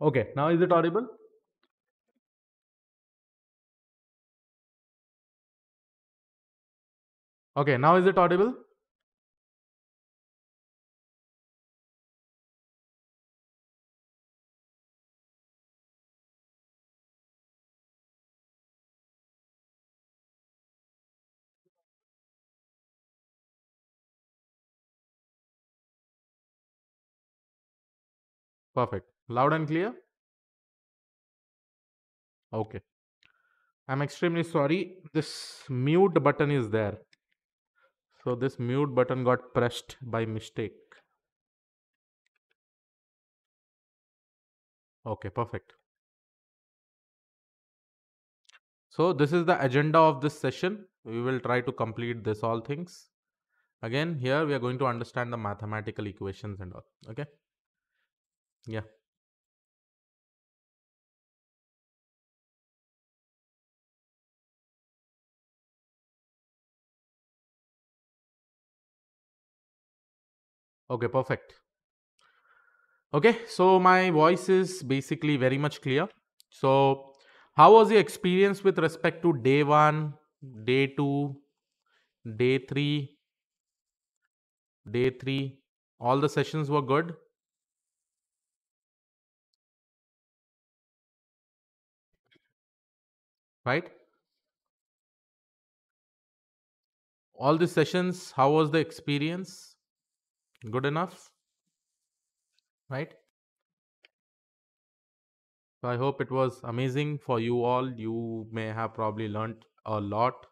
Okay, now is it audible? Okay, now is it audible? Perfect. Loud and clear? Okay. I'm extremely sorry. This mute button is there. So this mute button got pressed by mistake. Okay, perfect. So this is the agenda of this session. We will try to complete this all things. Again, here we are going to understand the mathematical equations and all. Okay. Yeah. Okay, perfect. Okay, so my voice is basically very much clear. So, how was your experience with respect to day one, day two, day three, day three? All the sessions were good. right? All the sessions, how was the experience? Good enough, right? So I hope it was amazing for you all. You may have probably learned a lot.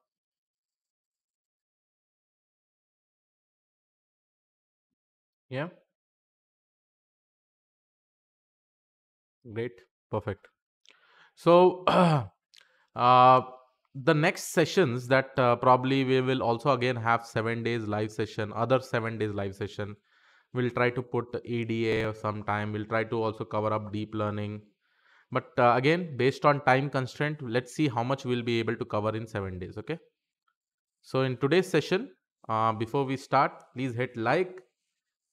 Yeah. Great. Perfect. So Uh, the next sessions that uh, probably we will also again have seven days live session other seven days live session we'll try to put eda sometime we'll try to also cover up deep learning but uh, again based on time constraint let's see how much we'll be able to cover in seven days okay so in today's session uh, before we start please hit like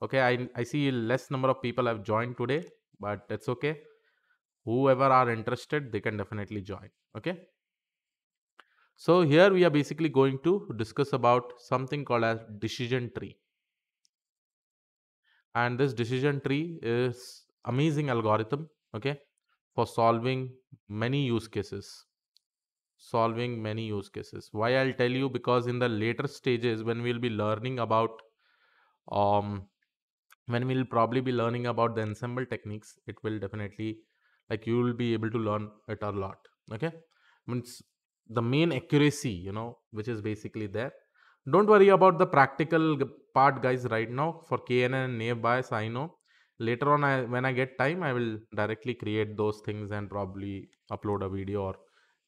okay I, I see less number of people have joined today but that's okay whoever are interested they can definitely join okay so here we are basically going to discuss about something called as decision tree. And this decision tree is amazing algorithm, okay, for solving many use cases. Solving many use cases. Why I'll tell you because in the later stages when we'll be learning about um when we'll probably be learning about the ensemble techniques, it will definitely like you will be able to learn it a lot. Okay. Means the main accuracy, you know, which is basically there. Don't worry about the practical part, guys, right now for KNN and naive bias. I know later on, I, when I get time, I will directly create those things and probably upload a video or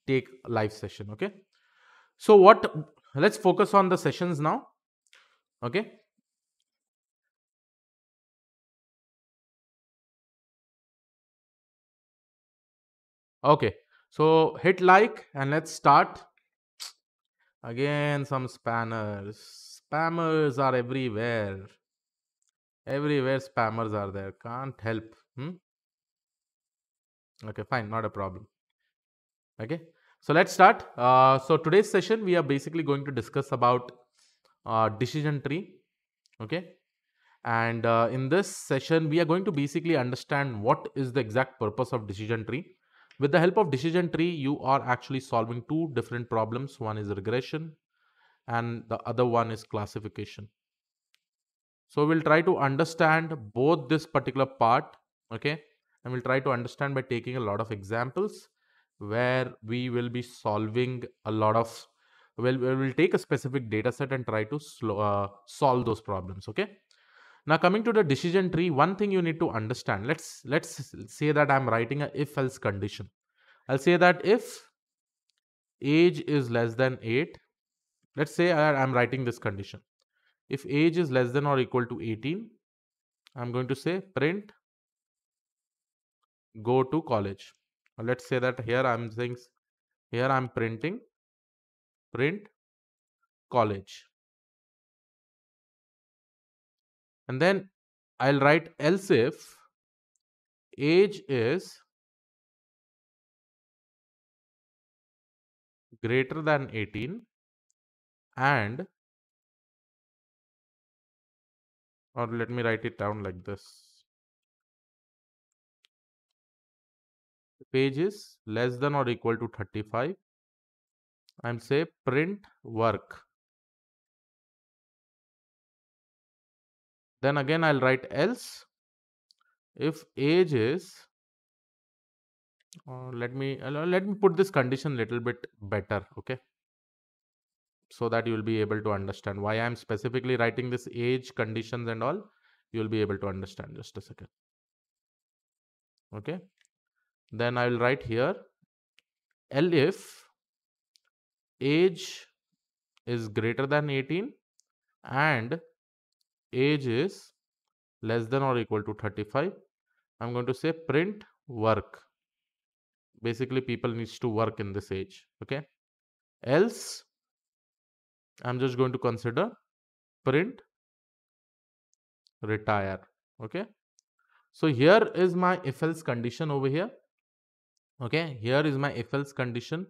take a live session. Okay. So, what let's focus on the sessions now. Okay. Okay. So hit like and let's start. Again, some spanners. Spammers are everywhere. Everywhere spammers are there. Can't help. Hmm? Okay, fine. Not a problem. Okay. So let's start. Uh, so today's session, we are basically going to discuss about uh, decision tree. Okay. And uh, in this session, we are going to basically understand what is the exact purpose of decision tree with the help of decision tree, you are actually solving two different problems. One is regression and the other one is classification. So we'll try to understand both this particular part, okay? And we'll try to understand by taking a lot of examples where we will be solving a lot of, well, we'll take a specific data set and try to slow, uh, solve those problems, okay? Now coming to the decision tree, one thing you need to understand. Let's let's say that I'm writing a if else condition. I'll say that if age is less than 8, let's say I, am writing this condition. If age is less than or equal to 18, I'm going to say print go to college. let's say that here I'm saying here I'm printing print college. and then I'll write else if age is greater than 18 and or let me write it down like this page is less than or equal to 35 and say print work then again I'll write else if age is uh, let me uh, let me put this condition little bit better okay so that you will be able to understand why I am specifically writing this age conditions and all you will be able to understand just a second okay then I will write here L if age is greater than 18 and age is less than or equal to 35 i'm going to say print work basically people needs to work in this age okay else i'm just going to consider print retire okay so here is my if else condition over here okay here is my if else condition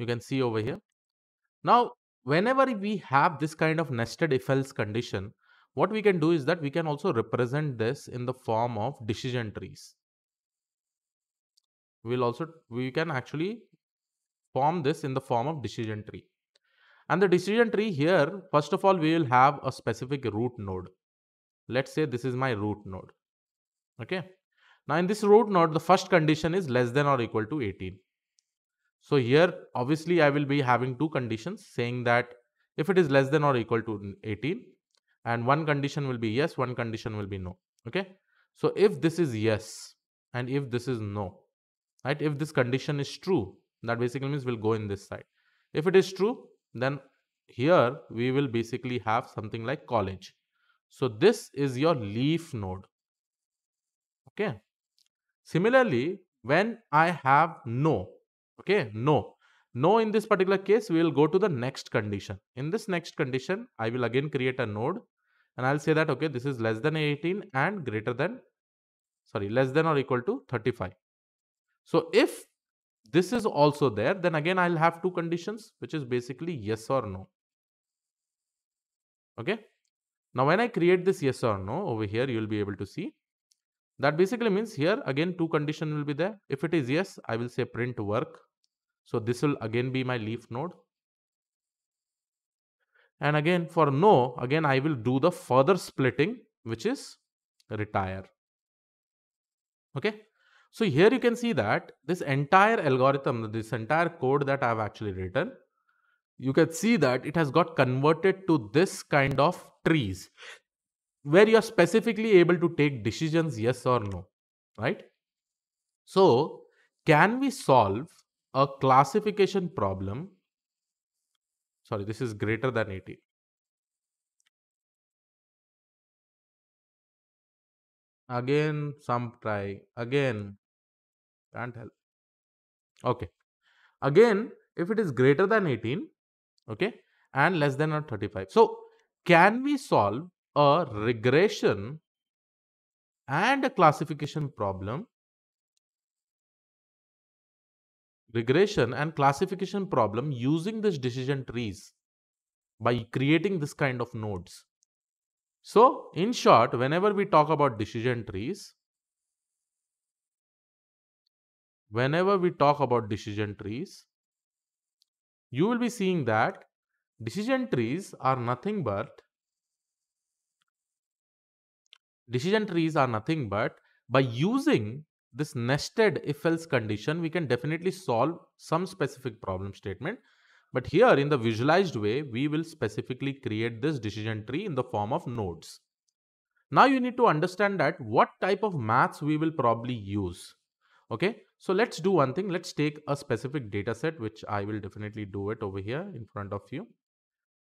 you can see over here now whenever we have this kind of nested if else condition what we can do is that we can also represent this in the form of decision trees. We'll also, we can actually form this in the form of decision tree. And the decision tree here, first of all, we will have a specific root node. Let's say this is my root node. Okay. Now in this root node, the first condition is less than or equal to 18. So here, obviously, I will be having two conditions saying that if it is less than or equal to 18, and one condition will be yes one condition will be no okay so if this is yes and if this is no right if this condition is true that basically means we'll go in this side if it is true then here we will basically have something like college so this is your leaf node okay similarly when i have no okay no no in this particular case we will go to the next condition in this next condition i will again create a node and I'll say that okay this is less than 18 and greater than sorry less than or equal to 35. So if this is also there then again I'll have two conditions which is basically yes or no. Okay. Now when I create this yes or no over here you'll be able to see that basically means here again two condition will be there. If it is yes I will say print work. So this will again be my leaf node and again for no, again I will do the further splitting which is retire. Okay. So here you can see that this entire algorithm, this entire code that I've actually written, you can see that it has got converted to this kind of trees where you are specifically able to take decisions yes or no, right? So can we solve a classification problem sorry this is greater than 80 again some try again can't help okay again if it is greater than 18 okay and less than or 35 so can we solve a regression and a classification problem regression and classification problem using this decision trees by creating this kind of nodes. So, in short, whenever we talk about decision trees, whenever we talk about decision trees, you will be seeing that decision trees are nothing but decision trees are nothing but by using this nested if else condition, we can definitely solve some specific problem statement. But here in the visualized way, we will specifically create this decision tree in the form of nodes. Now you need to understand that what type of maths we will probably use. Okay, so let's do one thing. Let's take a specific data set, which I will definitely do it over here in front of you.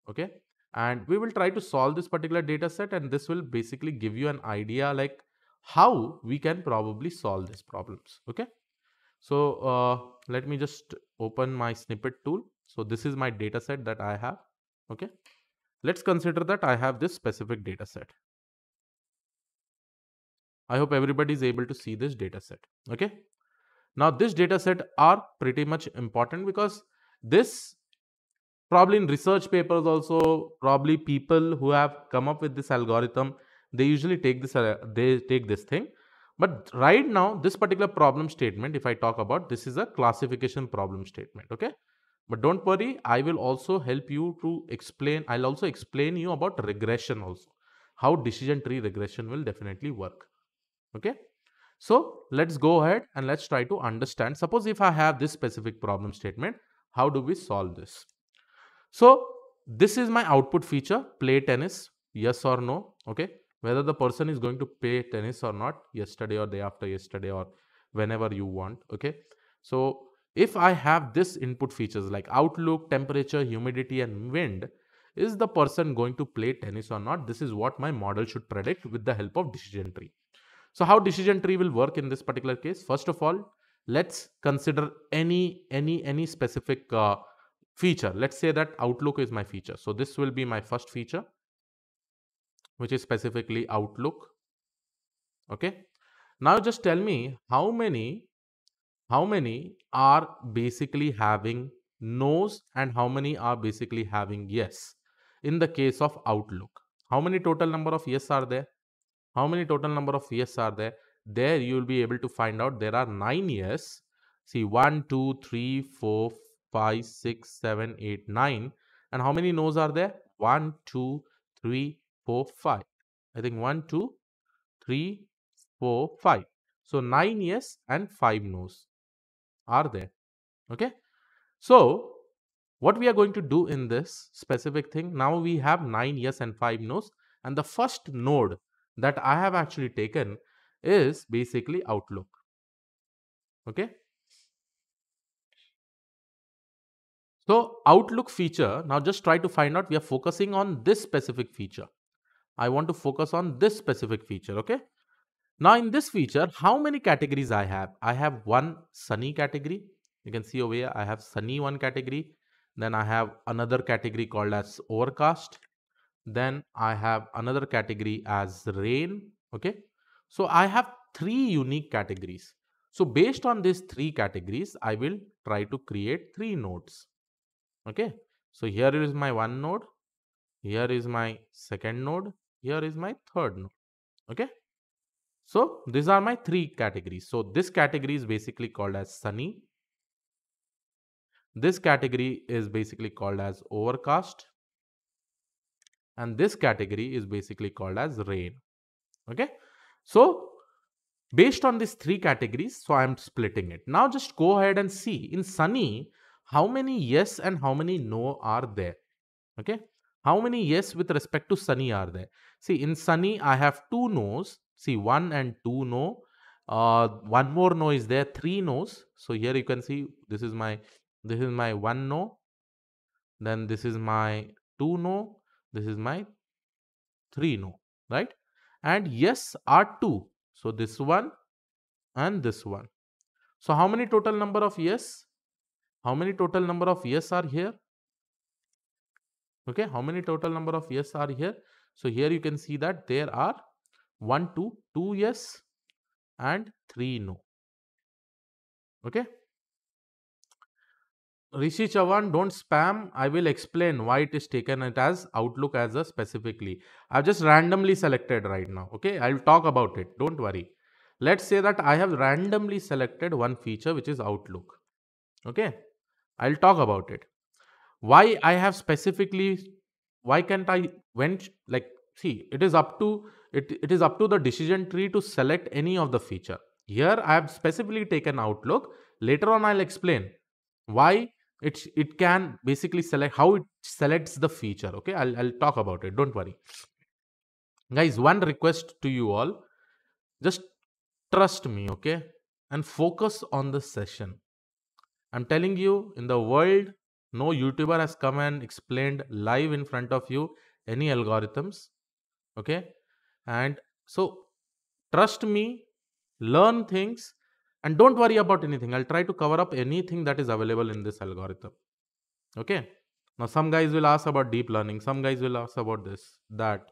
Okay, and we will try to solve this particular data set and this will basically give you an idea like how we can probably solve these problems. Okay. So uh, let me just open my snippet tool. So this is my data set that I have. Okay. Let's consider that I have this specific data set. I hope everybody is able to see this data set. Okay. Now this data set are pretty much important because this probably in research papers also probably people who have come up with this algorithm they usually take this uh, they take this thing but right now this particular problem statement if i talk about this is a classification problem statement okay but don't worry i will also help you to explain i'll also explain you about regression also how decision tree regression will definitely work okay so let's go ahead and let's try to understand suppose if i have this specific problem statement how do we solve this so this is my output feature play tennis yes or no okay whether the person is going to play tennis or not yesterday or day after yesterday or whenever you want okay so if i have this input features like outlook temperature humidity and wind is the person going to play tennis or not this is what my model should predict with the help of decision tree so how decision tree will work in this particular case first of all let's consider any any any specific uh, feature let's say that outlook is my feature so this will be my first feature which is specifically Outlook. Okay. Now just tell me how many, how many are basically having no's and how many are basically having yes in the case of Outlook. How many total number of yes are there? How many total number of yes are there? There you will be able to find out there are nine yes. See one, two, three, four, five, six, seven, eight, nine. And how many no's are there? One, two, three, 4, 5. I think 1, 2, 3, 4, 5. So 9 yes and 5 no's are there. Okay. So what we are going to do in this specific thing, now we have 9 yes and 5 no's and the first node that I have actually taken is basically Outlook. Okay. So Outlook feature, now just try to find out we are focusing on this specific feature. I want to focus on this specific feature, okay? Now in this feature, how many categories I have? I have one sunny category. You can see over here, I have sunny one category. Then I have another category called as overcast. Then I have another category as rain, okay? So I have three unique categories. So based on these three categories, I will try to create three nodes, okay? So here is my one node. Here is my second node here is my third node okay so these are my three categories so this category is basically called as sunny this category is basically called as overcast and this category is basically called as rain okay so based on these three categories so i'm splitting it now just go ahead and see in sunny how many yes and how many no are there okay how many yes with respect to Sunny are there? See, in Sunny, I have two no's. See, one and two no. Uh, one more no is there, three no's. So here you can see this is my this is my one no. Then this is my two no. This is my three no, right? And yes are two. So this one and this one. So how many total number of yes? How many total number of yes are here? okay how many total number of yes are here so here you can see that there are 1 2 2 yes and 3 no okay Rishi Chavan, don't spam. I will explain why it is taken it as Outlook as a specifically. I've just randomly selected right now. Okay, I'll talk about it. Don't worry. Let's say that I have randomly selected one feature which is Outlook. Okay, I'll talk about it why i have specifically why can't i went like see it is up to it, it is up to the decision tree to select any of the feature here i have specifically taken outlook later on i'll explain why it it can basically select how it selects the feature okay i'll, I'll talk about it don't worry guys one request to you all just trust me okay and focus on the session i'm telling you in the world no YouTuber has come and explained live in front of you any algorithms. Okay. And so trust me, learn things and don't worry about anything. I'll try to cover up anything that is available in this algorithm. Okay. Now some guys will ask about deep learning. Some guys will ask about this, that.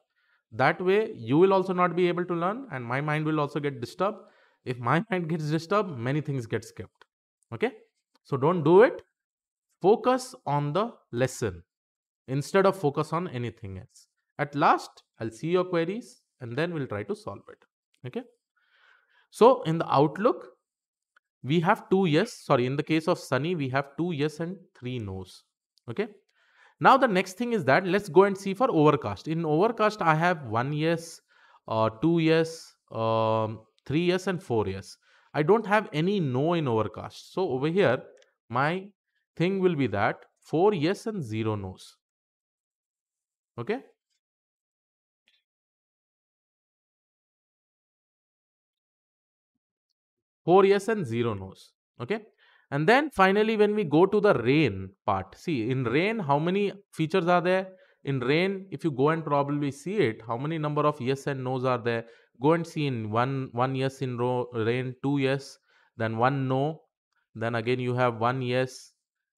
That way you will also not be able to learn and my mind will also get disturbed. If my mind gets disturbed, many things get skipped. Okay. So don't do it. Focus on the lesson instead of focus on anything else. At last, I'll see your queries and then we'll try to solve it. Okay. So in the outlook, we have two yes. Sorry, in the case of Sunny, we have two yes and three no's. Okay. Now the next thing is that let's go and see for overcast. In overcast, I have one yes, uh, two yes, um, three yes and four yes. I don't have any no in overcast. So over here, my thing will be that 4 yes and 0 no's. Okay. Four yes and zero no's. Okay. And then finally, when we go to the rain part, see in rain, how many features are there? In rain, if you go and probably see it, how many number of yes and no's are there? Go and see in one, one yes in row, rain, two yes, then one no, then again you have one yes,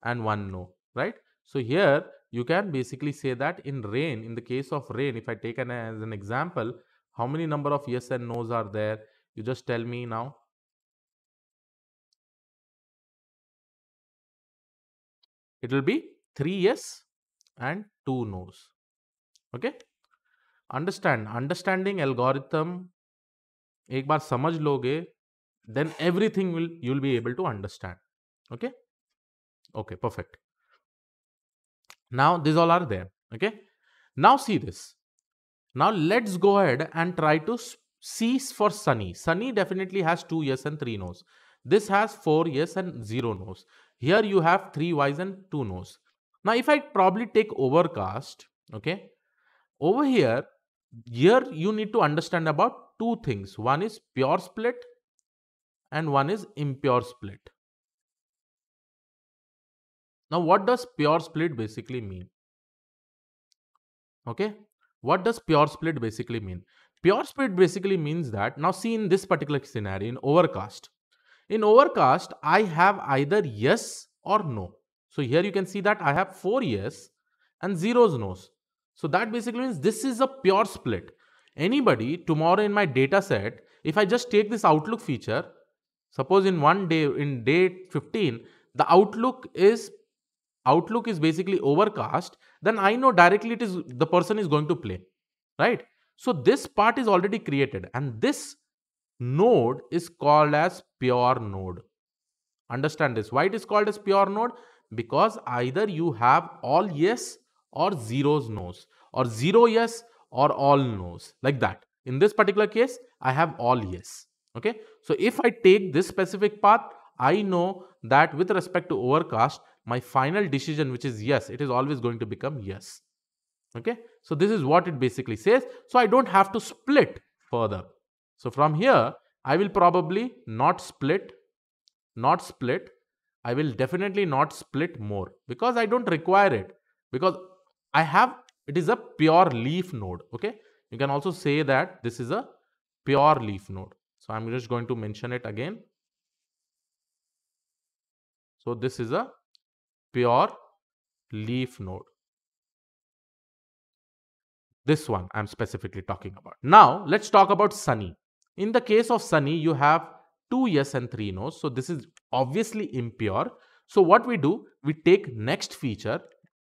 and one no, right? So here you can basically say that in rain, in the case of rain, if I take an as an example, how many number of yes and no's are there? You just tell me now. It will be three yes and two no's. Okay. Understand, understanding algorithm. एक बार समझ लोगे then everything will you will be able to understand okay Okay, perfect. Now these all are there. Okay. Now see this. Now let's go ahead and try to see for Sunny. Sunny definitely has two yes and three no's. This has four yes and zero no's. Here you have three y's and two no's. Now if I probably take overcast, okay, over here, here you need to understand about two things. One is pure split and one is impure split. Now, what does pure split basically mean? Okay, what does pure split basically mean? Pure split basically means that now see in this particular scenario in overcast. In overcast, I have either yes or no. So here you can see that I have four yes and zeros no's. So that basically means this is a pure split. Anybody tomorrow in my data set, if I just take this outlook feature, suppose in one day, in day 15, the outlook is outlook is basically overcast, then I know directly it is the person is going to play, right? So this part is already created and this node is called as pure node. Understand this. Why it is called as pure node? Because either you have all yes or zeros no's or zero yes or all no's like that. In this particular case, I have all yes. Okay. So if I take this specific path, I know that with respect to overcast, my final decision which is yes, it is always going to become yes. Okay, so this is what it basically says. So I don't have to split further. So from here, I will probably not split, not split. I will definitely not split more because I don't require it because I have, it is a pure leaf node. Okay, you can also say that this is a pure leaf node. So I'm just going to mention it again. So this is a pure leaf node. This one I'm specifically talking about. Now let's talk about Sunny. In the case of Sunny, you have two yes and three no's. So this is obviously impure. So what we do, we take next feature.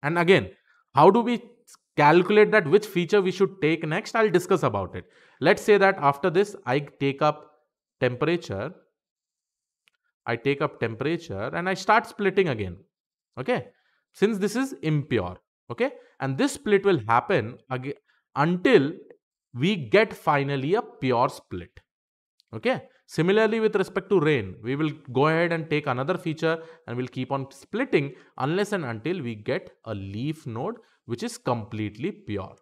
And again, how do we calculate that which feature we should take next? I'll discuss about it. Let's say that after this, I take up temperature. I take up temperature and I start splitting again okay since this is impure okay and this split will happen again until we get finally a pure split okay similarly with respect to rain we will go ahead and take another feature and we'll keep on splitting unless and until we get a leaf node which is completely pure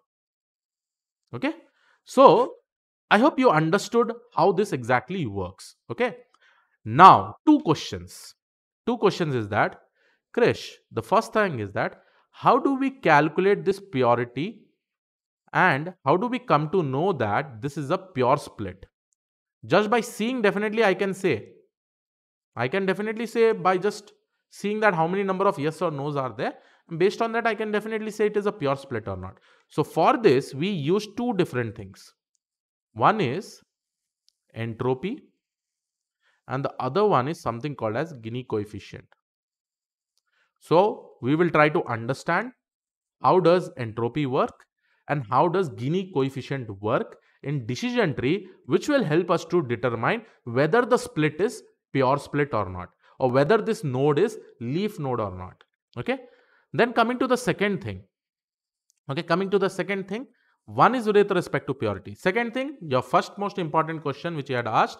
okay so i hope you understood how this exactly works okay now two questions two questions is that Krish, the first thing is that how do we calculate this purity and how do we come to know that this is a pure split? Just by seeing, definitely I can say. I can definitely say by just seeing that how many number of yes or no's are there. Based on that, I can definitely say it is a pure split or not. So for this, we use two different things. One is entropy and the other one is something called as Gini coefficient. So we will try to understand how does entropy work and how does Gini coefficient work in decision tree which will help us to determine whether the split is pure split or not or whether this node is leaf node or not. Okay. Then coming to the second thing. Okay, coming to the second thing. One is with respect to purity. Second thing, your first most important question which you had asked,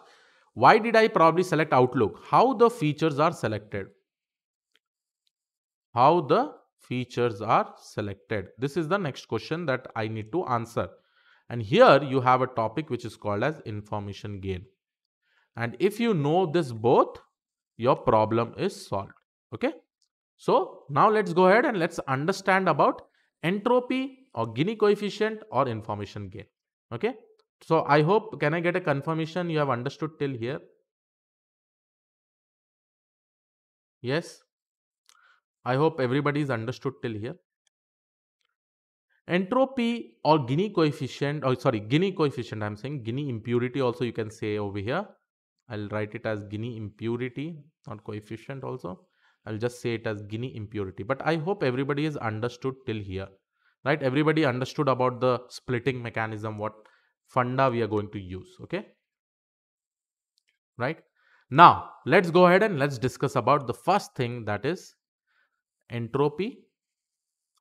why did I probably select Outlook? How the features are selected? how the features are selected. This is the next question that I need to answer. And here you have a topic which is called as information gain. And if you know this both, your problem is solved. Okay. So now let's go ahead and let's understand about entropy or Gini coefficient or information gain. Okay. So I hope, can I get a confirmation you have understood till here? Yes. I hope everybody is understood till here. Entropy or Guinea coefficient, or oh, sorry, Guinea coefficient, I'm saying Guinea impurity also you can say over here. I'll write it as Guinea impurity, not coefficient also. I'll just say it as Guinea impurity. But I hope everybody is understood till here, right? Everybody understood about the splitting mechanism, what funda we are going to use, okay? Right? Now, let's go ahead and let's discuss about the first thing that is entropy,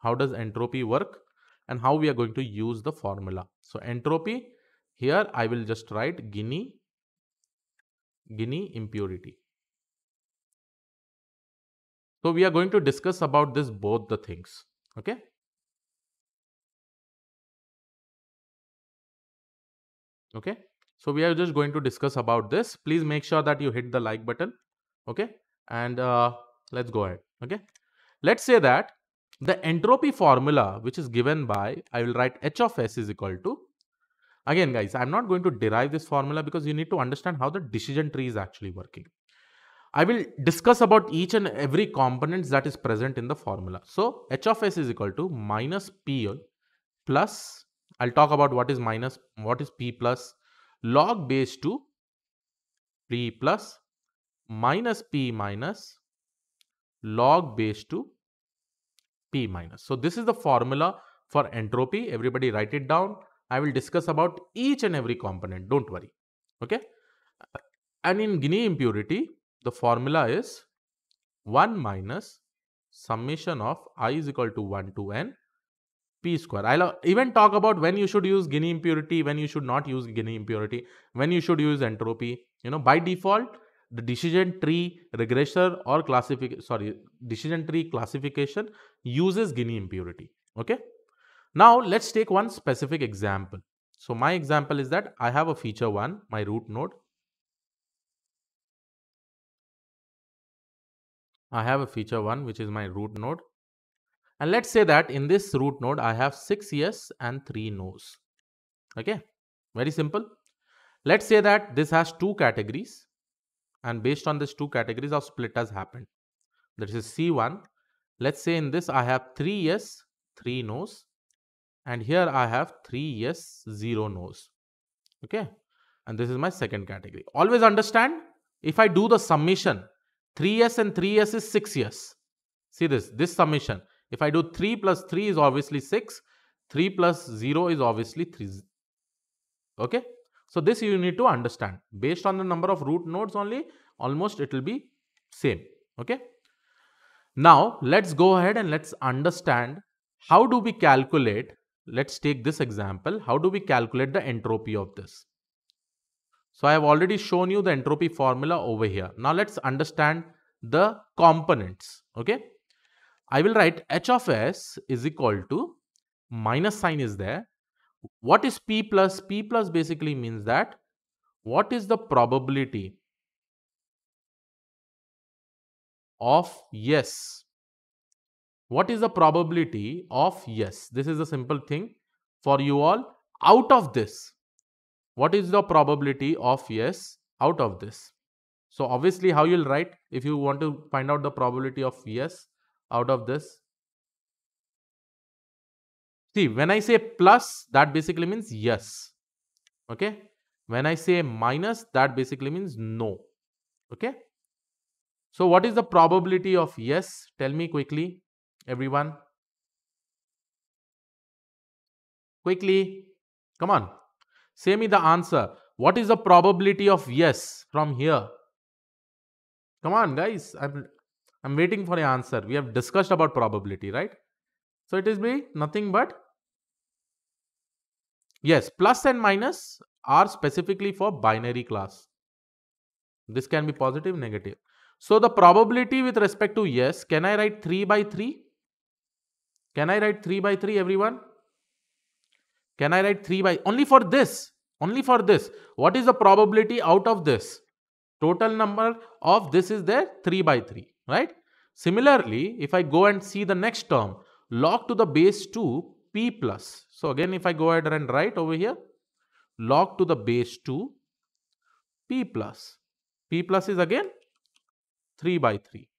how does entropy work and how we are going to use the formula. So entropy, here I will just write Guinea, Guinea impurity. So we are going to discuss about this both the things, okay? Okay, so we are just going to discuss about this. Please make sure that you hit the like button, okay? And uh, let's go ahead, okay? Let's say that the entropy formula, which is given by, I will write H of S is equal to, again guys, I'm not going to derive this formula because you need to understand how the decision tree is actually working. I will discuss about each and every components that is present in the formula. So H of S is equal to minus P plus, I'll talk about what is minus, what is P plus, log base 2 P plus minus P minus log base 2 p minus. So this is the formula for entropy. Everybody write it down. I will discuss about each and every component. Don't worry. Okay. Uh, and in Guinea impurity, the formula is 1 minus summation of i is equal to 1 to n p square. I'll uh, even talk about when you should use Guinea impurity, when you should not use Guinea impurity, when you should use entropy. You know, by default, the decision tree regression or classification, sorry, decision tree classification uses Guinea impurity. Okay. Now let's take one specific example. So my example is that I have a feature one, my root node. I have a feature one, which is my root node. And let's say that in this root node, I have six yes and three no's. Okay. Very simple. Let's say that this has two categories and based on these two categories of split has happened. That is C1. Let's say in this I have 3 yes, 3 no's and here I have 3 yes, 0 no's. Okay. And this is my second category. Always understand if I do the summation 3 yes and 3 yes is 6 yes. See this, this summation. If I do 3 plus 3 is obviously 6. 3 plus 0 is obviously 3. Okay. So this you need to understand. Based on the number of root nodes only, almost it will be same. Okay. Now let's go ahead and let's understand how do we calculate, let's take this example, how do we calculate the entropy of this? So I have already shown you the entropy formula over here. Now let's understand the components. Okay. I will write h of s is equal to minus sign is there what is p plus? p plus basically means that what is the probability of yes? What is the probability of yes? This is a simple thing for you all. Out of this, what is the probability of yes out of this? So obviously how you'll write if you want to find out the probability of yes out of this See, when I say plus, that basically means yes. Okay. When I say minus, that basically means no. Okay. So what is the probability of yes? Tell me quickly, everyone. Quickly. Come on. Say me the answer. What is the probability of yes from here? Come on, guys. I'm, I'm waiting for an answer. We have discussed about probability, right? So it is be nothing but Yes, plus and minus are specifically for binary class. This can be positive, negative. So the probability with respect to yes, can I write 3 by 3? Can I write 3 by 3 everyone? Can I write 3 by, only for this, only for this. What is the probability out of this? Total number of this is there 3 by 3, right? Similarly, if I go and see the next term, log to the base 2 P plus. So again, if I go ahead and write over here, log to the base 2 P plus. P plus is again 3 by 3.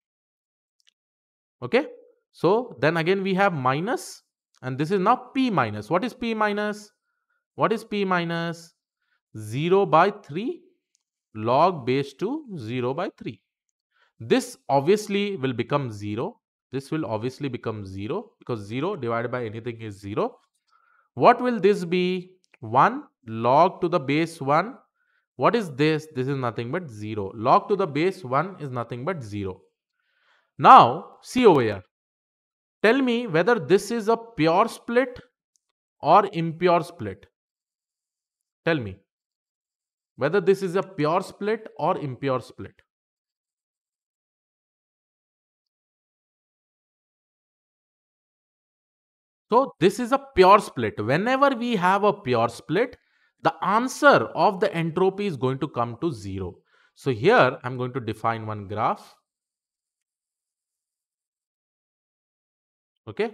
Okay. So then again we have minus and this is now P minus. What is P minus? What is P minus? 0 by 3 log base 2 0 by 3. This obviously will become 0 this will obviously become 0 because 0 divided by anything is 0. What will this be? 1 log to the base 1. What is this? This is nothing but 0. Log to the base 1 is nothing but 0. Now, see over here. Tell me whether this is a pure split or impure split. Tell me whether this is a pure split or impure split. So this is a pure split. Whenever we have a pure split, the answer of the entropy is going to come to zero. So here I'm going to define one graph. Okay.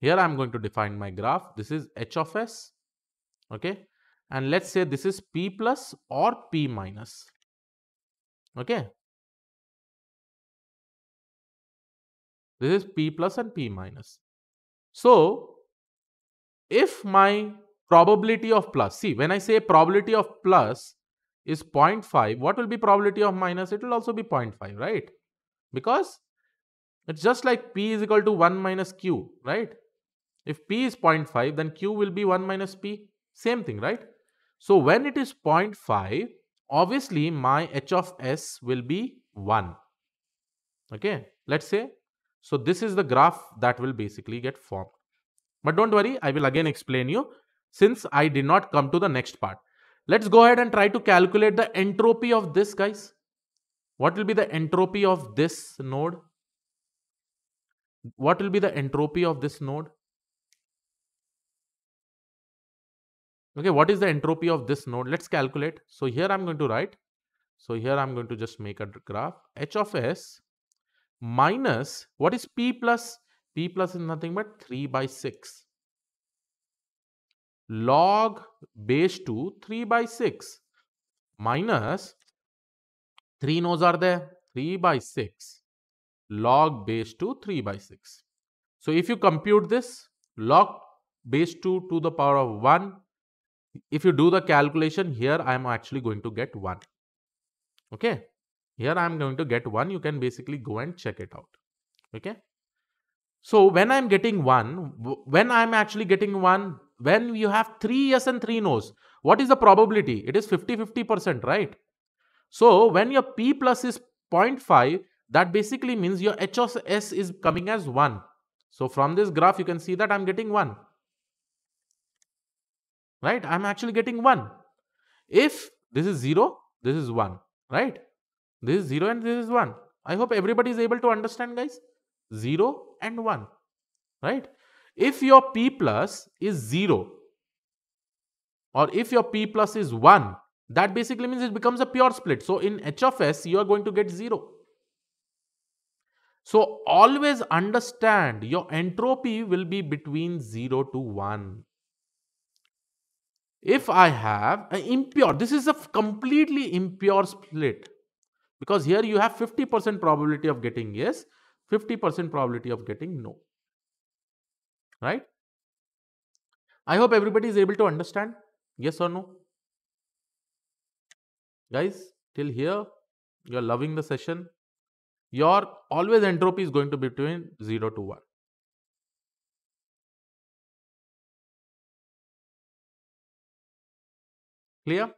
Here I'm going to define my graph. This is h of s. Okay. And let's say this is p plus or p minus. Okay. This is p plus and p minus. So, if my probability of plus, see when I say probability of plus is 0.5, what will be probability of minus? It will also be 0.5, right? Because it's just like P is equal to 1 minus Q, right? If P is 0.5, then Q will be 1 minus P. Same thing, right? So when it is 0.5, obviously my H of S will be 1. Okay, let's say so this is the graph that will basically get formed. But don't worry, I will again explain you since I did not come to the next part. Let's go ahead and try to calculate the entropy of this guys. What will be the entropy of this node? What will be the entropy of this node? Okay, what is the entropy of this node? Let's calculate. So here I'm going to write. So here I'm going to just make a graph. H of S minus what is p plus? p plus is nothing but 3 by 6 log base 2 3 by 6 minus 3 no's are there 3 by 6 log base 2 3 by 6. So if you compute this log base 2 to the power of 1 if you do the calculation here I am actually going to get 1 okay here I am going to get 1. You can basically go and check it out. Okay. So when I'm getting 1, when I'm actually getting 1, when you have 3 yes and 3 no's, what is the probability? It is 50-50%, right? So when your P plus is 0.5, that basically means your H of S is coming as 1. So from this graph, you can see that I'm getting 1. Right? I'm actually getting 1. If this is 0, this is 1. Right? This is 0 and this is 1. I hope everybody is able to understand guys. 0 and 1, right? If your P plus is 0 or if your P plus is 1, that basically means it becomes a pure split. So in H of S, you are going to get 0. So always understand your entropy will be between 0 to 1. If I have an impure, this is a completely impure split because here you have 50% probability of getting yes, 50% probability of getting no, right? I hope everybody is able to understand yes or no. Guys, till here, you are loving the session. Your always entropy is going to be between 0 to 1. Clear?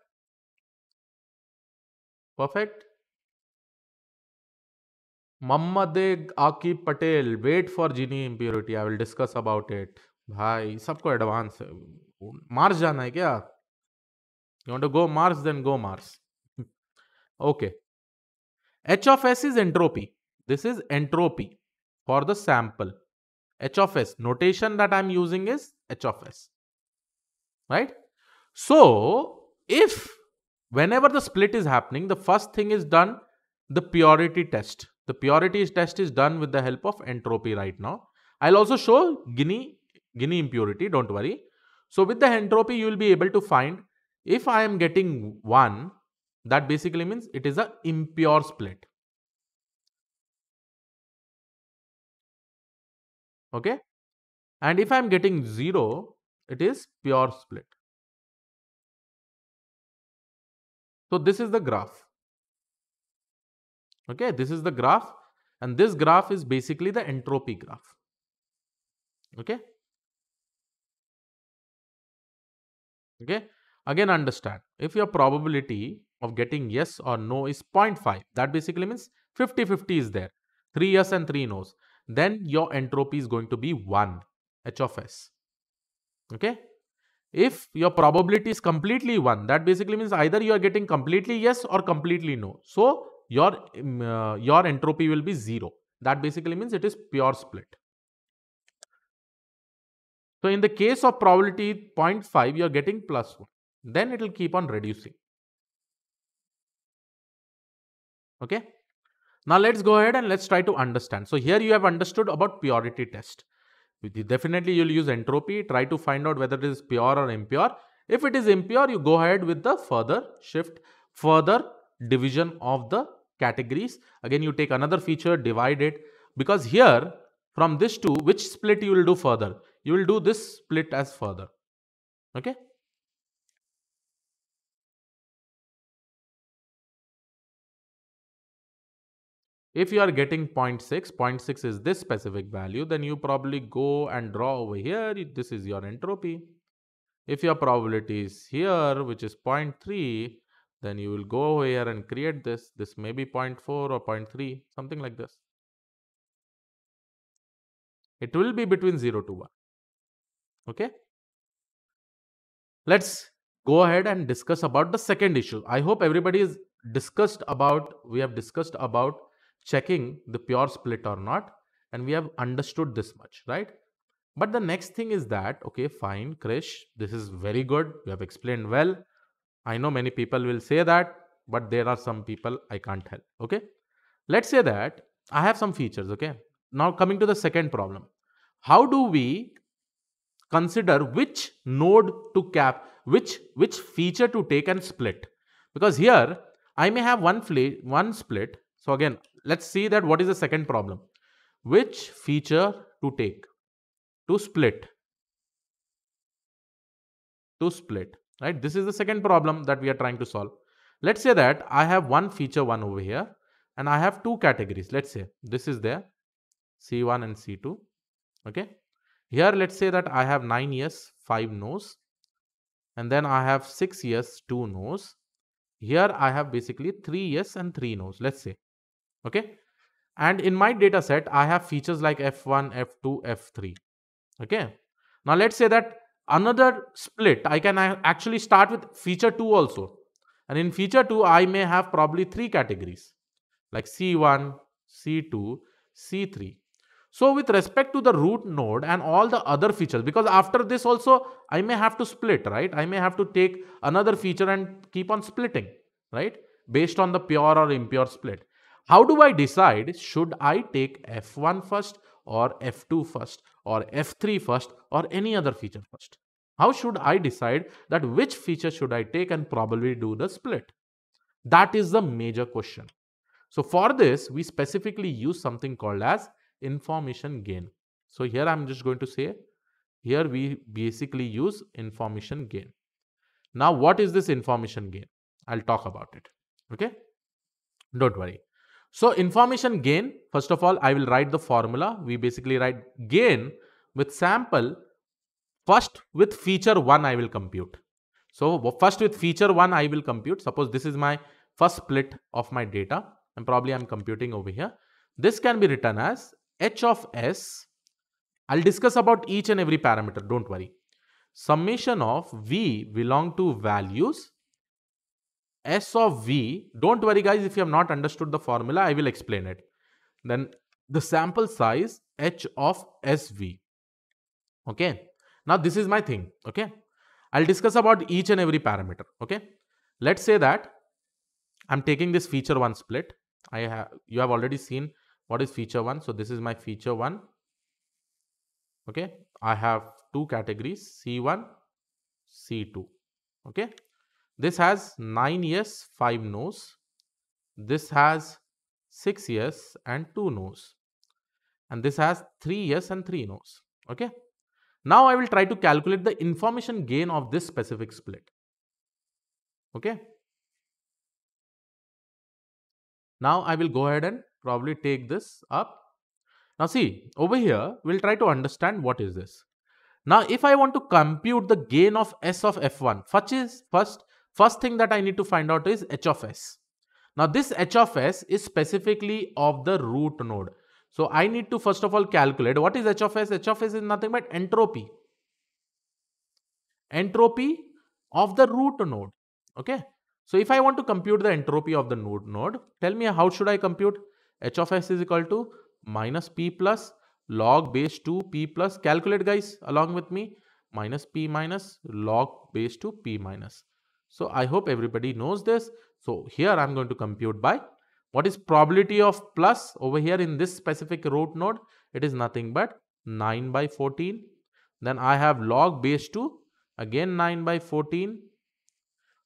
Perfect. Mohammed Aqib Patel wait for Gini impurity I will discuss about it भाई सबको advance Mars जाना है क्या you want to go Mars then go Mars okay H of S is entropy this is entropy for the sample H of S notation that I am using is H of S right so if whenever the split is happening the first thing is done the purity test the purity test is done with the help of entropy right now. I'll also show Guinea, Guinea impurity, don't worry. So with the entropy, you will be able to find if I am getting 1, that basically means it is a impure split. Okay. And if I am getting 0, it is pure split. So this is the graph. Okay, this is the graph and this graph is basically the entropy graph. Okay. Okay. Again, understand if your probability of getting yes or no is 0.5, that basically means 50 50 is there, 3 yes and 3 no's, then your entropy is going to be 1 h of s. Okay. If your probability is completely 1, that basically means either you are getting completely yes or completely no. So, your, mm, uh, your entropy will be 0. That basically means it is pure split. So in the case of probability 0.5, you are getting plus 1. Then it will keep on reducing. Okay. Now let's go ahead and let's try to understand. So here you have understood about purity test. Definitely you'll use entropy, try to find out whether it is pure or impure. If it is impure, you go ahead with the further shift, further division of the categories. Again, you take another feature, divide it. Because here, from this two, which split you will do further? You will do this split as further. Okay? If you are getting 0.6, 0.6 is this specific value, then you probably go and draw over here. This is your entropy. If your probability is here, which is 0.3, then you will go over here and create this. This may be 0.4 or 0.3, something like this. It will be between 0 to 1. Okay. Let's go ahead and discuss about the second issue. I hope everybody is discussed about, we have discussed about checking the pure split or not. And we have understood this much, right? But the next thing is that, okay, fine, Krish, this is very good. You have explained well. I know many people will say that, but there are some people I can't help. Okay. Let's say that I have some features. Okay. Now coming to the second problem. How do we consider which node to cap, which, which feature to take and split? Because here I may have one, one split. So again, let's see that what is the second problem. Which feature to take? To split. To split right? This is the second problem that we are trying to solve. Let's say that I have one feature one over here and I have two categories. Let's say this is there C1 and C2. Okay. Here, let's say that I have nine years, five no's, and then I have six years, two no's. Here, I have basically three yes and three no's, let's say. Okay. And in my data set, I have features like F1, F2, F3. Okay. Now, let's say that another split, I can actually start with feature 2 also. And in feature 2, I may have probably three categories like C1, C2, C3. So with respect to the root node and all the other features, because after this also, I may have to split, right? I may have to take another feature and keep on splitting, right? Based on the pure or impure split. How do I decide? Should I take F1 first or F2 first or F3 first or any other feature first? How should I decide that which feature should I take and probably do the split? That is the major question. So for this, we specifically use something called as information gain. So here I'm just going to say, here we basically use information gain. Now what is this information gain? I'll talk about it. Okay. Don't worry. So information gain, first of all, I will write the formula. We basically write gain with sample. First with feature 1 I will compute. So first with feature 1 I will compute. Suppose this is my first split of my data and probably I'm computing over here. This can be written as h of s. I'll discuss about each and every parameter. Don't worry. Summation of v belong to values S of V, don't worry guys if you have not understood the formula, I will explain it. Then the sample size H of SV. Okay. Now this is my thing. Okay. I'll discuss about each and every parameter. Okay. Let's say that I'm taking this feature one split. I have, you have already seen what is feature one. So this is my feature one. Okay. I have two categories C1, C2. Okay. This has 9 yes, 5 no's. This has 6 yes and 2 no's. And this has 3 yes and 3 no's. Okay. Now I will try to calculate the information gain of this specific split. Okay. Now I will go ahead and probably take this up. Now see, over here, we'll try to understand what is this. Now if I want to compute the gain of S of F1, first is, first First thing that I need to find out is h of s. Now this h of s is specifically of the root node. So I need to first of all calculate what is h of s? h of s is nothing but entropy. Entropy of the root node. Okay. So if I want to compute the entropy of the node node, tell me how should I compute? h of s is equal to minus p plus log base 2 p plus. Calculate guys along with me. Minus p minus log base 2 p minus. So I hope everybody knows this. So here I'm going to compute by what is probability of plus over here in this specific root node? It is nothing but 9 by 14. Then I have log base 2 again 9 by 14.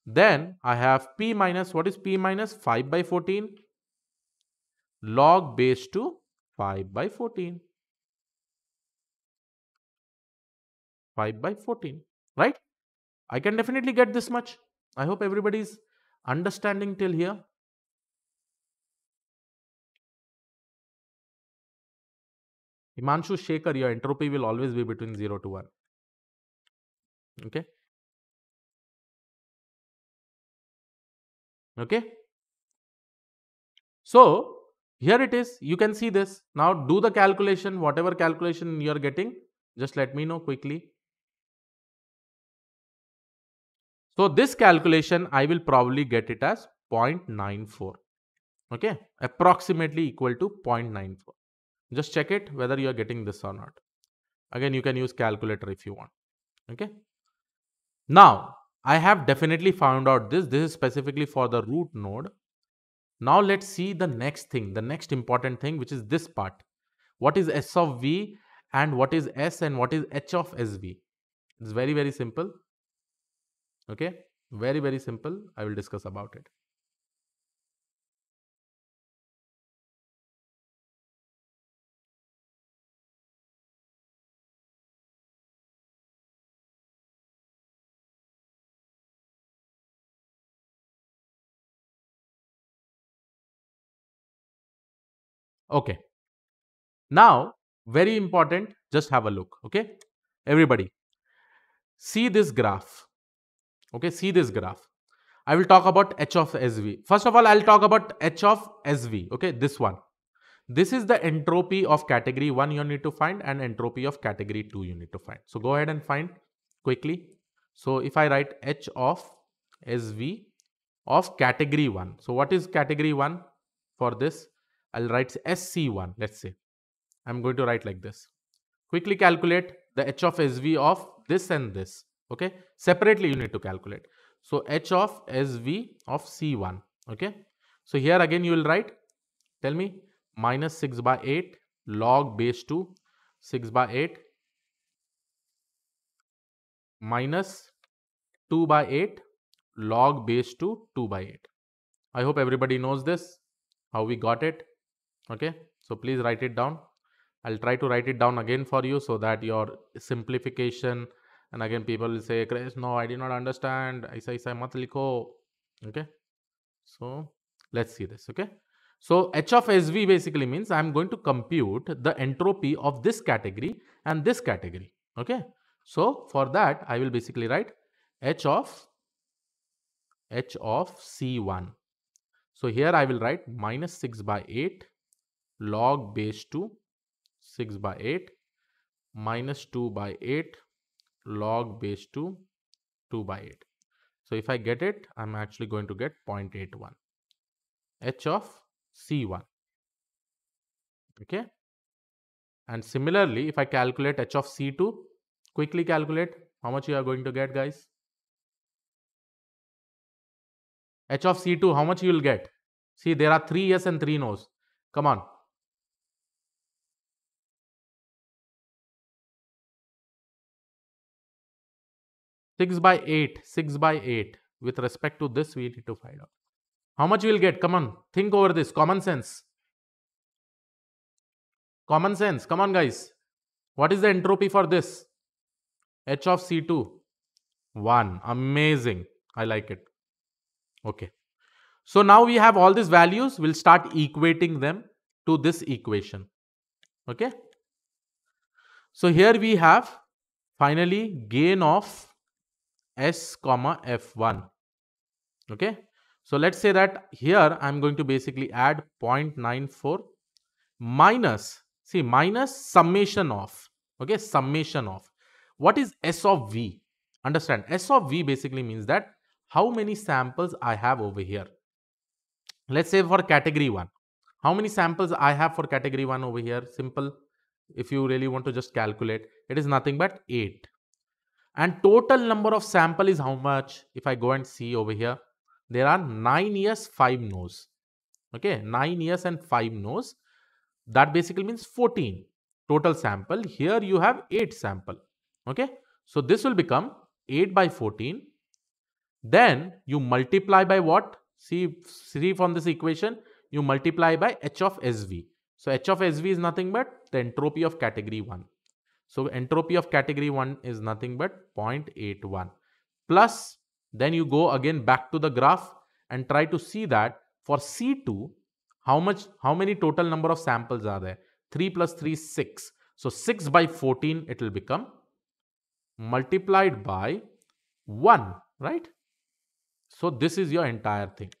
Then I have p minus what is p minus 5 by 14 log base 2 5 by 14. 5 by 14 right? I can definitely get this much. I hope everybody is understanding till here. Himanshu Shaker, your entropy will always be between 0 to 1. Okay. Okay. So, here it is. You can see this. Now, do the calculation, whatever calculation you are getting, just let me know quickly. So this calculation, I will probably get it as 0.94. Okay, approximately equal to 0.94. Just check it whether you are getting this or not. Again, you can use calculator if you want. Okay. Now, I have definitely found out this. This is specifically for the root node. Now let's see the next thing, the next important thing, which is this part. What is S of V and what is S and what is H of SV? It's very, very simple. Okay, very, very simple. I will discuss about it. Okay. Now, very important, just have a look. Okay. Everybody, see this graph. Okay, see this graph. I will talk about H of SV. First of all, I'll talk about H of SV. Okay, this one. This is the entropy of category 1 you need to find and entropy of category 2 you need to find. So go ahead and find quickly. So if I write H of SV of category 1. So what is category 1 for this? I'll write SC1, let's say. I'm going to write like this. Quickly calculate the H of SV of this and this okay separately you need to calculate so h of sv of c1 okay so here again you will write tell me minus 6 by 8 log base 2 6 by 8 minus 2 by 8 log base 2 2 by 8 i hope everybody knows this how we got it okay so please write it down i'll try to write it down again for you so that your simplification and again people will say Chris no I did not understand say, ऐसा say, लिखो okay so let's see this okay so H of SV basically means I'm going to compute the entropy of this category and this category okay so for that I will basically write H of H of C1 so here I will write minus 6 by 8 log base 2 6 by 8 minus 2 by 8 log base 2 2 by 8. So if I get it, I'm actually going to get 0.81 h of c1. Okay. And similarly, if I calculate h of c2, quickly calculate how much you are going to get guys. h of c2, how much you will get? See, there are three yes and three no's. Come on, 6 by 8, 6 by 8. With respect to this, we need to find out. How much we will get? Come on, think over this. Common sense. Common sense. Come on, guys. What is the entropy for this? H of C2. 1. Amazing. I like it. Okay. So now we have all these values. We'll start equating them to this equation. Okay. So here we have finally gain of s comma f1 okay so let's say that here i'm going to basically add 0.94 minus see minus summation of okay summation of what is s of v understand s of v basically means that how many samples i have over here let's say for category 1 how many samples i have for category 1 over here simple if you really want to just calculate it is nothing but 8 and total number of sample is how much? If I go and see over here, there are 9 years, 5 no's. Okay, 9 years and 5 no's. That basically means 14 total sample. Here you have 8 sample. Okay, so this will become 8 by 14. Then you multiply by what? See, see from this equation, you multiply by h of sv. So h of sv is nothing but the entropy of category 1. So entropy of category 1 is nothing but 0.81. Plus, then you go again back to the graph and try to see that for C2, how much, how many total number of samples are there? 3 plus 3, 6. So 6 by 14, it will become multiplied by 1, right? So this is your entire thing.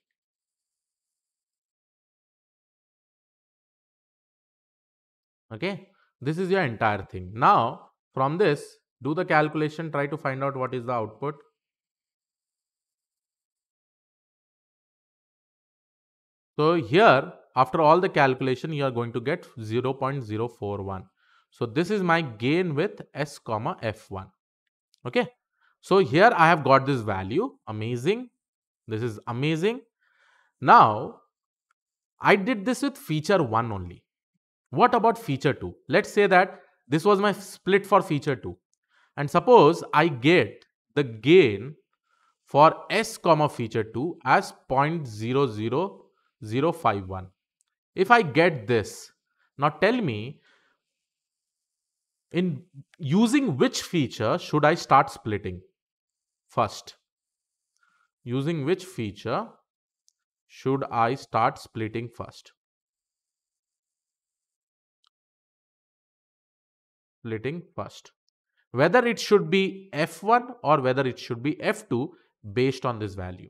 Okay. This is your entire thing. Now, from this, do the calculation, try to find out what is the output. So here, after all the calculation, you are going to get 0 0.041. So this is my gain with S comma F1. Okay. So here I have got this value. Amazing. This is amazing. Now, I did this with feature 1 only. What about feature 2? Let's say that this was my split for feature 2. And suppose I get the gain for S comma feature 2 as 0.00051. If I get this, now tell me in using which feature should I start splitting first? Using which feature should I start splitting first? splitting first. Whether it should be F1 or whether it should be F2 based on this value.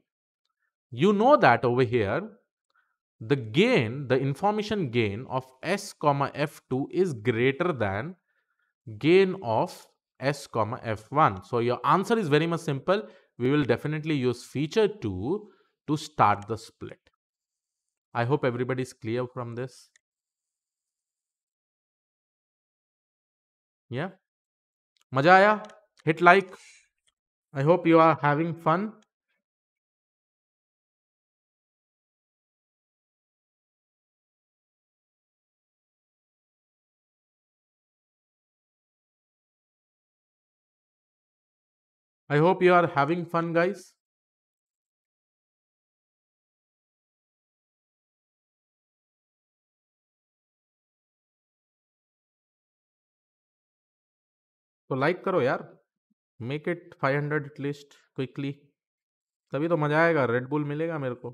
You know that over here, the gain, the information gain of S comma F2 is greater than gain of S comma F1. So your answer is very much simple. We will definitely use feature 2 to start the split. I hope everybody is clear from this. yeah मजा aaya hit like i hope you are having fun i hope you are having fun guys तो like करो यार make it five hundred at least quickly तभी तो मजा आएगा Red Bull मिलेगा मेरे को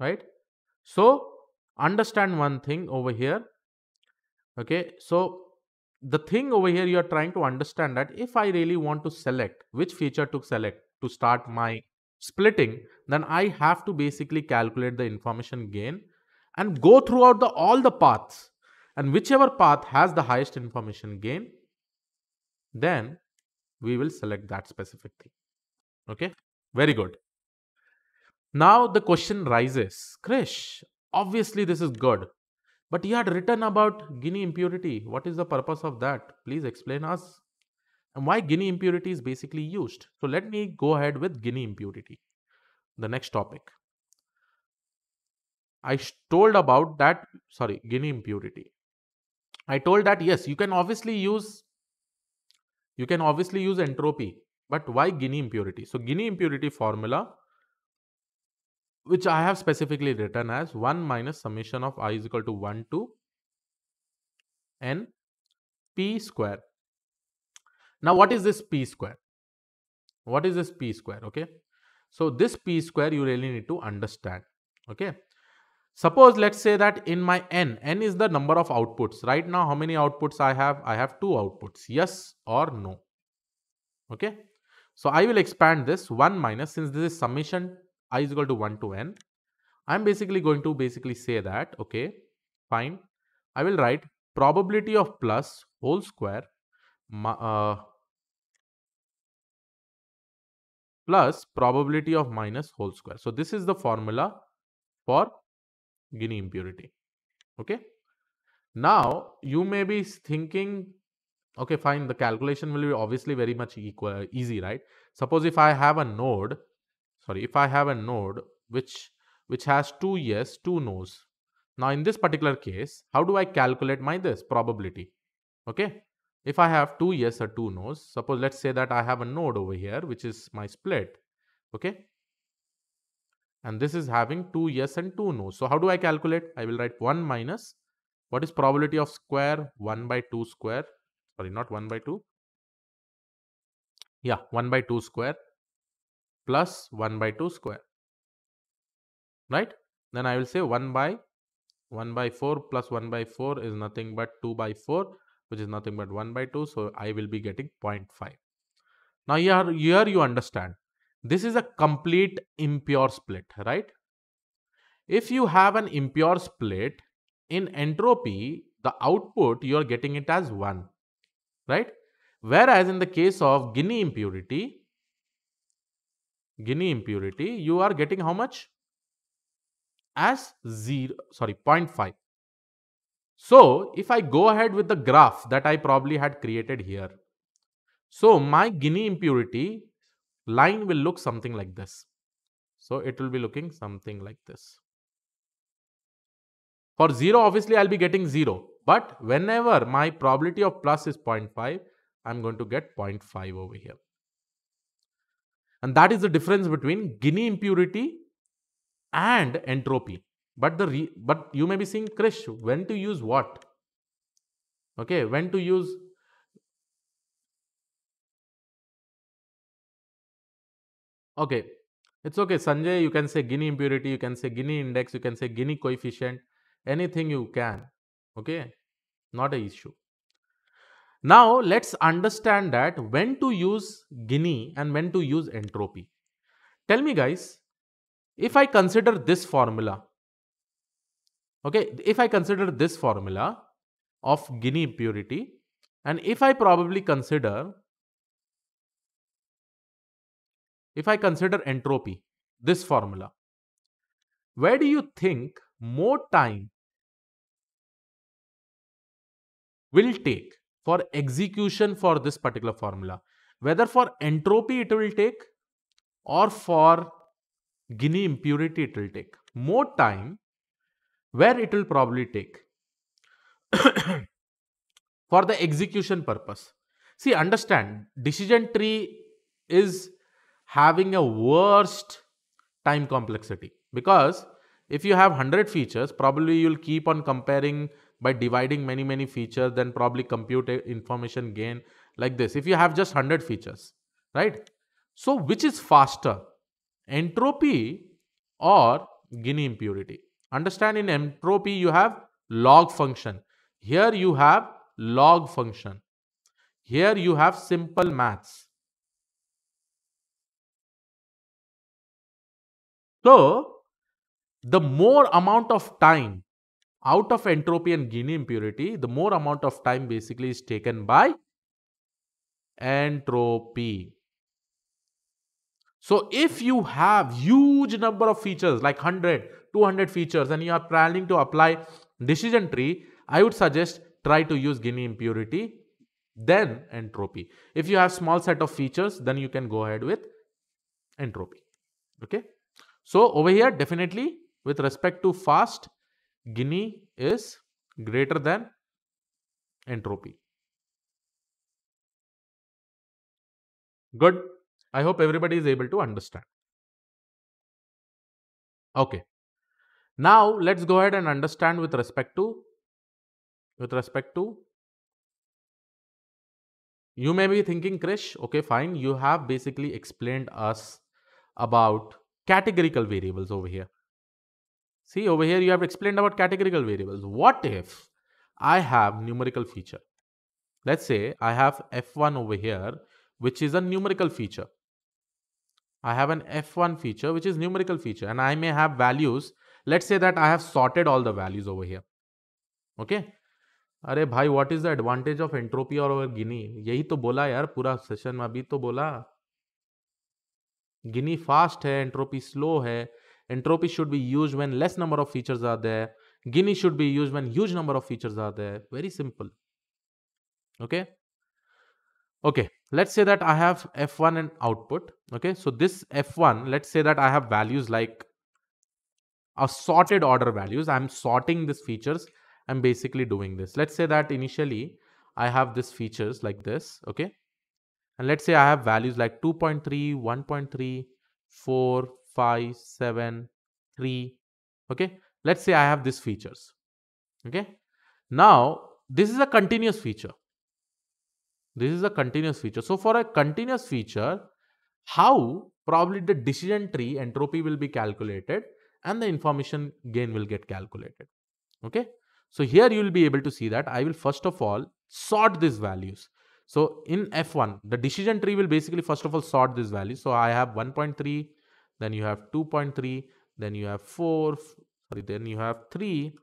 right so understand one thing over here okay so the thing over here you are trying to understand that if I really want to select which feature to select to start my splitting then I have to basically calculate the information gain and go throughout the, all the paths. And whichever path has the highest information gain, then we will select that specific thing. Okay, very good. Now the question rises, Krish, obviously this is good, but you had written about Guinea impurity. What is the purpose of that? Please explain us and why Guinea impurity is basically used. So let me go ahead with Guinea impurity, the next topic. I told about that, sorry, Guinea impurity. I told that yes, you can obviously use you can obviously use entropy, but why Guinea impurity? So Guinea impurity formula, which I have specifically written as 1 minus summation of i is equal to 1 to n p square. Now what is this p square? What is this p square? Okay. So this p square you really need to understand. Okay. Suppose let's say that in my n, n is the number of outputs. Right now, how many outputs I have? I have two outputs, yes or no. Okay. So I will expand this 1 minus, since this is summation i is equal to 1 to n. I'm basically going to basically say that, okay, fine. I will write probability of plus whole square uh, plus probability of minus whole square. So this is the formula for Guinea impurity. Okay. Now you may be thinking, okay, fine, the calculation will be obviously very much equal, easy, right? Suppose if I have a node, sorry, if I have a node which which has two yes, two no's. Now in this particular case, how do I calculate my this probability? Okay. If I have two yes or two no's, suppose let's say that I have a node over here, which is my split. Okay and this is having two yes and two no. So how do I calculate? I will write 1 minus what is probability of square 1 by 2 square sorry not 1 by 2 yeah 1 by 2 square plus 1 by 2 square right then I will say 1 by 1 by 4 plus 1 by 4 is nothing but 2 by 4 which is nothing but 1 by 2 so I will be getting 0.5 now here, here you understand this is a complete impure split, right? If you have an impure split, in entropy, the output you are getting it as 1, right? Whereas in the case of Guinea impurity, Guinea impurity, you are getting how much? As 0, sorry, 0.5. So, if I go ahead with the graph that I probably had created here, so my Guinea impurity line will look something like this. So it will be looking something like this. For 0, obviously, I'll be getting 0. But whenever my probability of plus is 0.5, I'm going to get 0.5 over here. And that is the difference between Guinea impurity and entropy. But the but you may be seeing Krish, when to use what? Okay, when to use Okay, it's okay, Sanjay. You can say Guinea impurity, you can say Guinea index, you can say Guinea coefficient, anything you can. Okay, not a issue. Now let's understand that when to use Guinea and when to use entropy. Tell me, guys, if I consider this formula, okay, if I consider this formula of Guinea impurity, and if I probably consider if I consider entropy, this formula, where do you think more time will take for execution for this particular formula? Whether for entropy it will take or for Guinea impurity it will take. More time where it will probably take for the execution purpose. See, understand decision tree is having a worst time complexity because if you have 100 features probably you'll keep on comparing by dividing many many features then probably compute information gain like this if you have just 100 features right so which is faster entropy or Guinea impurity understand in entropy you have log function here you have log function here you have simple maths So, the more amount of time out of entropy and Guinea impurity, the more amount of time basically is taken by entropy. So if you have huge number of features like 100, 200 features and you are planning to apply decision tree, I would suggest try to use Guinea impurity, then entropy. If you have small set of features, then you can go ahead with entropy. Okay. So over here, definitely with respect to fast, Guinea is greater than entropy. Good. I hope everybody is able to understand. Okay. Now let's go ahead and understand with respect to with respect to you may be thinking Krish, okay, fine. You have basically explained us about categorical variables over here. See over here you have explained about categorical variables. What if I have numerical feature? Let's say I have f1 over here which is a numerical feature. I have an f1 feature which is numerical feature and I may have values. Let's say that I have sorted all the values over here. Okay. अरे भाई what is the advantage of entropy और Gini यही तो बोला यार पूरा session में अभी तो बोला गिनी फास्ट है एंट्रोपी स्लो है entropy should be use when less number of features are there Gini should be use when huge number of features are there very simple okay okay let's say that i have f1 and output okay so this f1 let's say that i have values like a sorted order values i'm sorting these features i'm basically doing this let's say that initially i have this features like this okay and let's say I have values like 2.3, 1.3, 4, 5, 7, 3. Okay. Let's say I have these features. Okay. Now, this is a continuous feature. This is a continuous feature. So, for a continuous feature, how probably the decision tree entropy will be calculated and the information gain will get calculated. Okay. So, here you will be able to see that I will first of all sort these values. So in F1, the decision tree will basically first of all sort this value. So I have 1.3, then you have 2.3, then you have 4, then you have 3,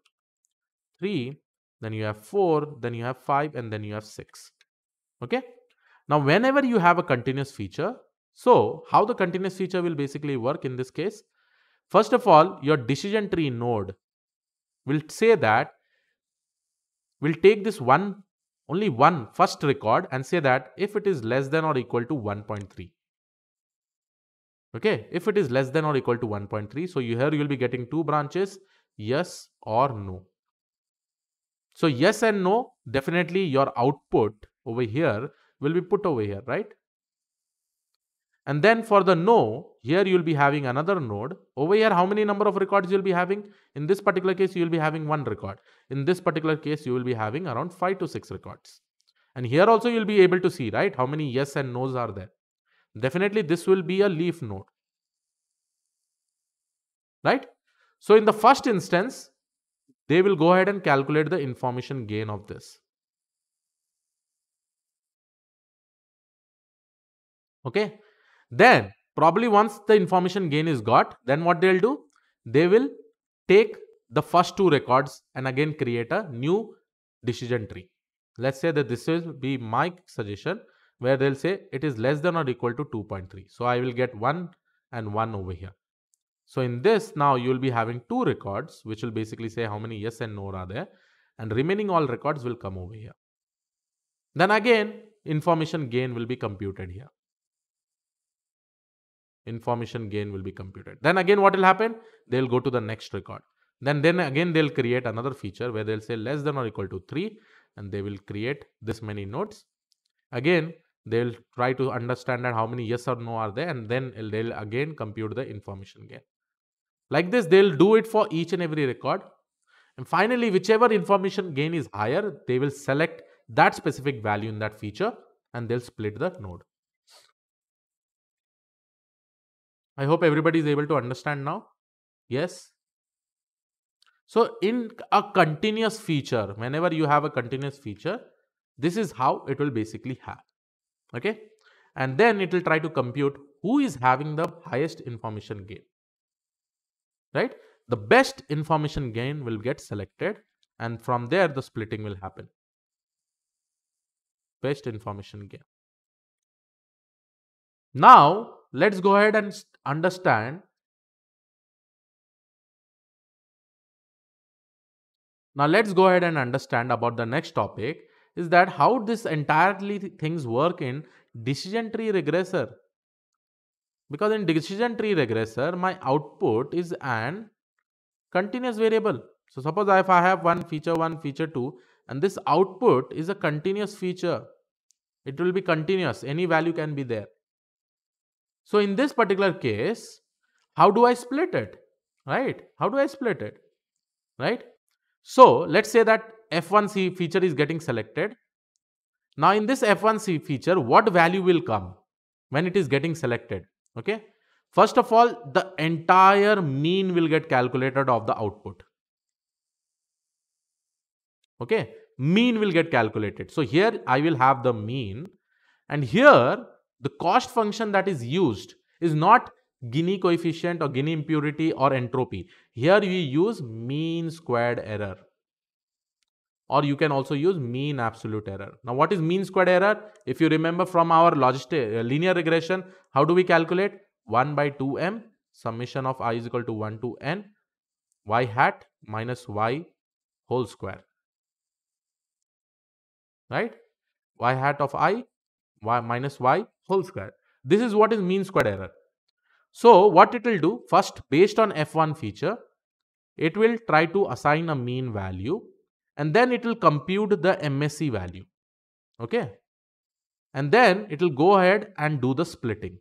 3, then you have 4, then you have 5, and then you have 6. Okay. Now whenever you have a continuous feature, so how the continuous feature will basically work in this case? First of all, your decision tree node will say that will take this one only one first record and say that if it is less than or equal to 1.3 okay if it is less than or equal to 1.3 so you here you will be getting two branches yes or no so yes and no definitely your output over here will be put over here right and then for the no, here you'll be having another node. Over here, how many number of records you'll be having? In this particular case, you'll be having one record. In this particular case, you will be having around five to six records. And here also you'll be able to see, right? How many yes and no's are there. Definitely this will be a leaf node. Right? So in the first instance, they will go ahead and calculate the information gain of this. Okay. Then probably once the information gain is got, then what they'll do? They will take the first two records and again create a new decision tree. Let's say that this will be my suggestion where they'll say it is less than or equal to 2.3. So I will get 1 and 1 over here. So in this now you will be having two records which will basically say how many yes and no are there and remaining all records will come over here. Then again information gain will be computed here information gain will be computed. Then again, what will happen? They'll go to the next record. Then, then again, they'll create another feature where they'll say less than or equal to 3 and they will create this many nodes. Again, they'll try to understand that how many yes or no are there and then they'll again compute the information gain. Like this, they'll do it for each and every record. And finally, whichever information gain is higher, they will select that specific value in that feature and they'll split the node. I hope everybody is able to understand now. Yes. So in a continuous feature, whenever you have a continuous feature, this is how it will basically have. Okay. And then it will try to compute who is having the highest information gain. Right. The best information gain will get selected and from there the splitting will happen. Best information gain. Now let's go ahead and understand now let's go ahead and understand about the next topic is that how this entirely th things work in decision tree regressor because in decision tree regressor my output is an continuous variable so suppose if i have one feature 1 feature 2 and this output is a continuous feature it will be continuous any value can be there so in this particular case, how do I split it? Right? How do I split it? Right? So let's say that F1C feature is getting selected. Now in this F1C feature, what value will come when it is getting selected? Okay. First of all, the entire mean will get calculated of the output. Okay. Mean will get calculated. So here I will have the mean and here the cost function that is used is not Guinea coefficient or Guinea impurity or entropy. Here we use mean squared error or you can also use mean absolute error. Now what is mean squared error? If you remember from our logistic, uh, linear regression, how do we calculate? 1 by 2m summation of i is equal to 1 to n y hat minus y whole square. Right? y hat of i y minus y whole square. This is what is mean squared error. So what it will do first based on F1 feature, it will try to assign a mean value and then it will compute the MSE value. Okay. And then it will go ahead and do the splitting.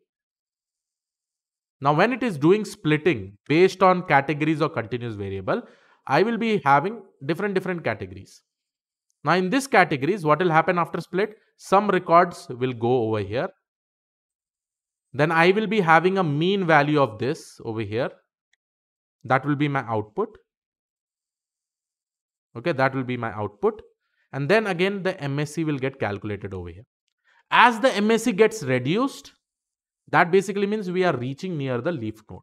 Now when it is doing splitting based on categories or continuous variable, I will be having different different categories. Now in this categories, what will happen after split? Some records will go over here. Then I will be having a mean value of this over here. That will be my output. Okay, that will be my output. And then again, the MSC will get calculated over here. As the MSC gets reduced, that basically means we are reaching near the leaf node.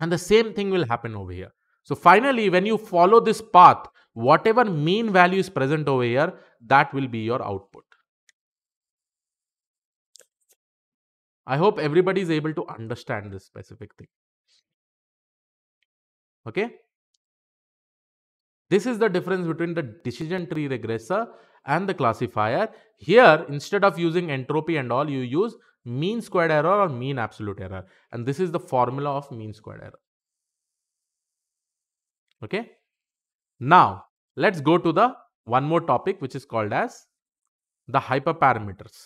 And the same thing will happen over here. So finally, when you follow this path, whatever mean value is present over here, that will be your output. I hope everybody is able to understand this specific thing. Okay. This is the difference between the decision tree regressor and the classifier. Here, instead of using entropy and all, you use mean squared error or mean absolute error. And this is the formula of mean squared error. Okay. Now, Let's go to the one more topic which is called as the hyperparameters.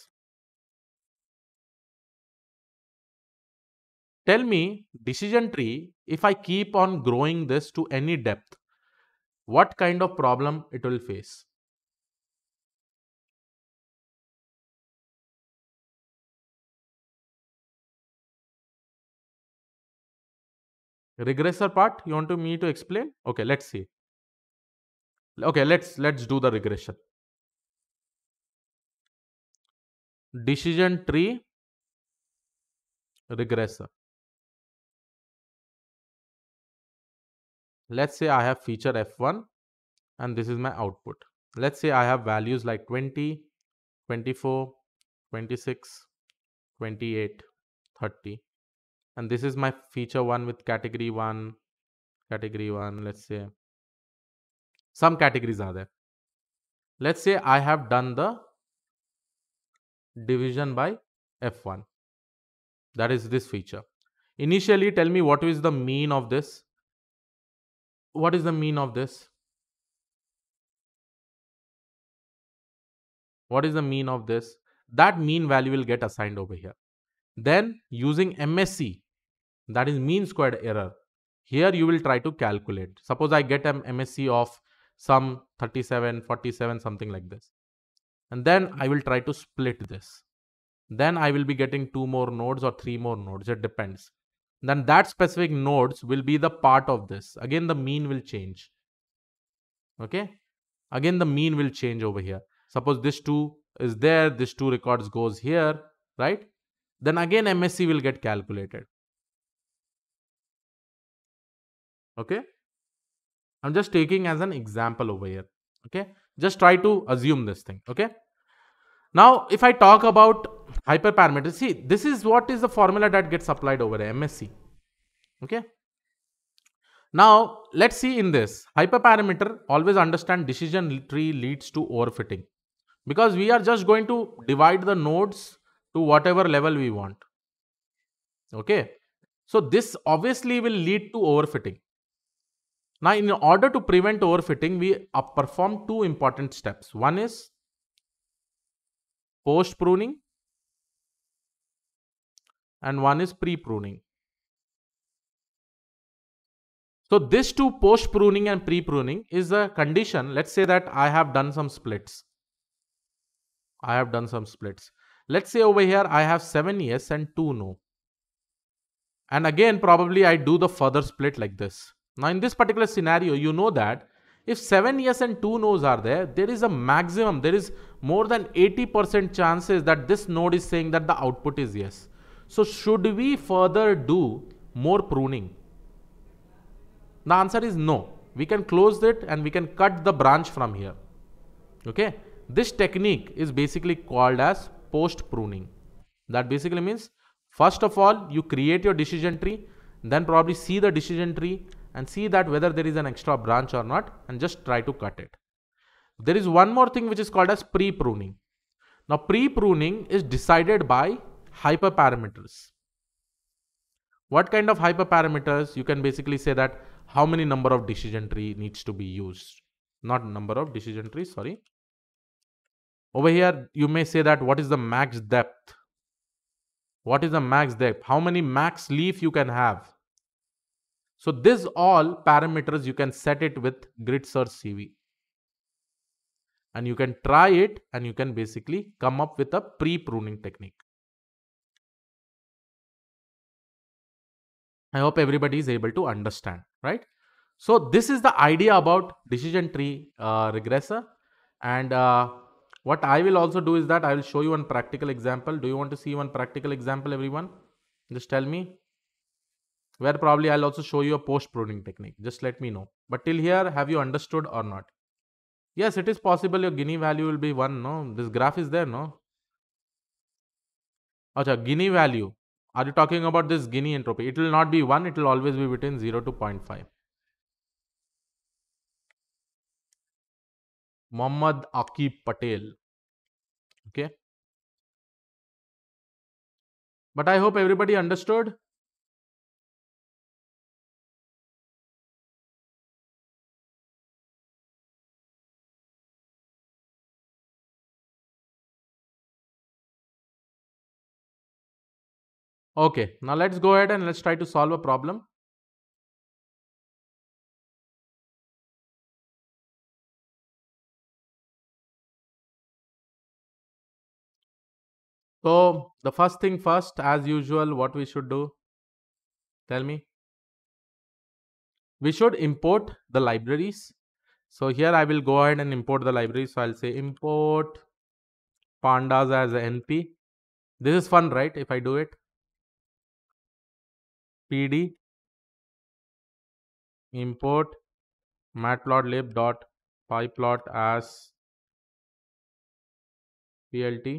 Tell me decision tree if I keep on growing this to any depth, what kind of problem it will face? regressor part you want to me to explain okay let's see okay let's let's do the regression decision tree regressor let's say i have feature f1 and this is my output let's say i have values like 20 24 26 28 30 and this is my feature 1 with category 1 category 1 let's say some categories are there. Let's say I have done the division by F1. That is this feature. Initially, tell me what is the mean of this. What is the mean of this? What is the mean of this? That mean value will get assigned over here. Then using MSE, that is mean squared error, here you will try to calculate. Suppose I get an MSE of some 37, 47, something like this. And then I will try to split this. Then I will be getting two more nodes or three more nodes. It depends. Then that specific nodes will be the part of this. Again, the mean will change. Okay. Again, the mean will change over here. Suppose this two is there. This two records goes here, right? Then again, MSC will get calculated. Okay. I'm just taking as an example over here. Okay. Just try to assume this thing. Okay. Now, if I talk about hyperparameters, see, this is what is the formula that gets applied over here, MSC. Okay. Now, let's see in this hyperparameter, always understand decision tree leads to overfitting because we are just going to divide the nodes to whatever level we want. Okay. So, this obviously will lead to overfitting. Now, in order to prevent overfitting, we perform two important steps. One is post pruning and one is pre pruning. So this two post pruning and pre pruning is a condition. Let's say that I have done some splits. I have done some splits. Let's say over here I have 7 yes and 2 no. And again probably I do the further split like this. Now in this particular scenario, you know that if 7 yes and 2 no's are there, there is a maximum, there is more than 80% chances that this node is saying that the output is yes. So should we further do more pruning? The answer is no. We can close it and we can cut the branch from here. Okay. This technique is basically called as post pruning. That basically means first of all, you create your decision tree, then probably see the decision tree and see that whether there is an extra branch or not and just try to cut it. There is one more thing which is called as pre-pruning. Now pre-pruning is decided by hyperparameters. What kind of hyperparameters? You can basically say that how many number of decision tree needs to be used. Not number of decision tree, sorry. Over here, you may say that what is the max depth? What is the max depth? How many max leaf you can have? So this all parameters you can set it with grid search CV. And you can try it and you can basically come up with a pre-pruning technique. I hope everybody is able to understand, right? So this is the idea about decision tree uh, regressor. And uh, what I will also do is that I will show you one practical example. Do you want to see one practical example, everyone? Just tell me where probably I'll also show you a post pruning technique. Just let me know. But till here, have you understood or not? Yes, it is possible your Guinea value will be 1, no? This graph is there, no? Okay, Guinea value. Are you talking about this Guinea entropy? It will not be 1, it will always be between 0 to 0.5. Muhammad Akib Patel. Okay. But I hope everybody understood. Okay, now let's go ahead and let's try to solve a problem. So the first thing first, as usual, what we should do? Tell me. We should import the libraries. So here I will go ahead and import the library. So I'll say import pandas as np. This is fun, right? If I do it pd import matplotlib dot pyplot as plt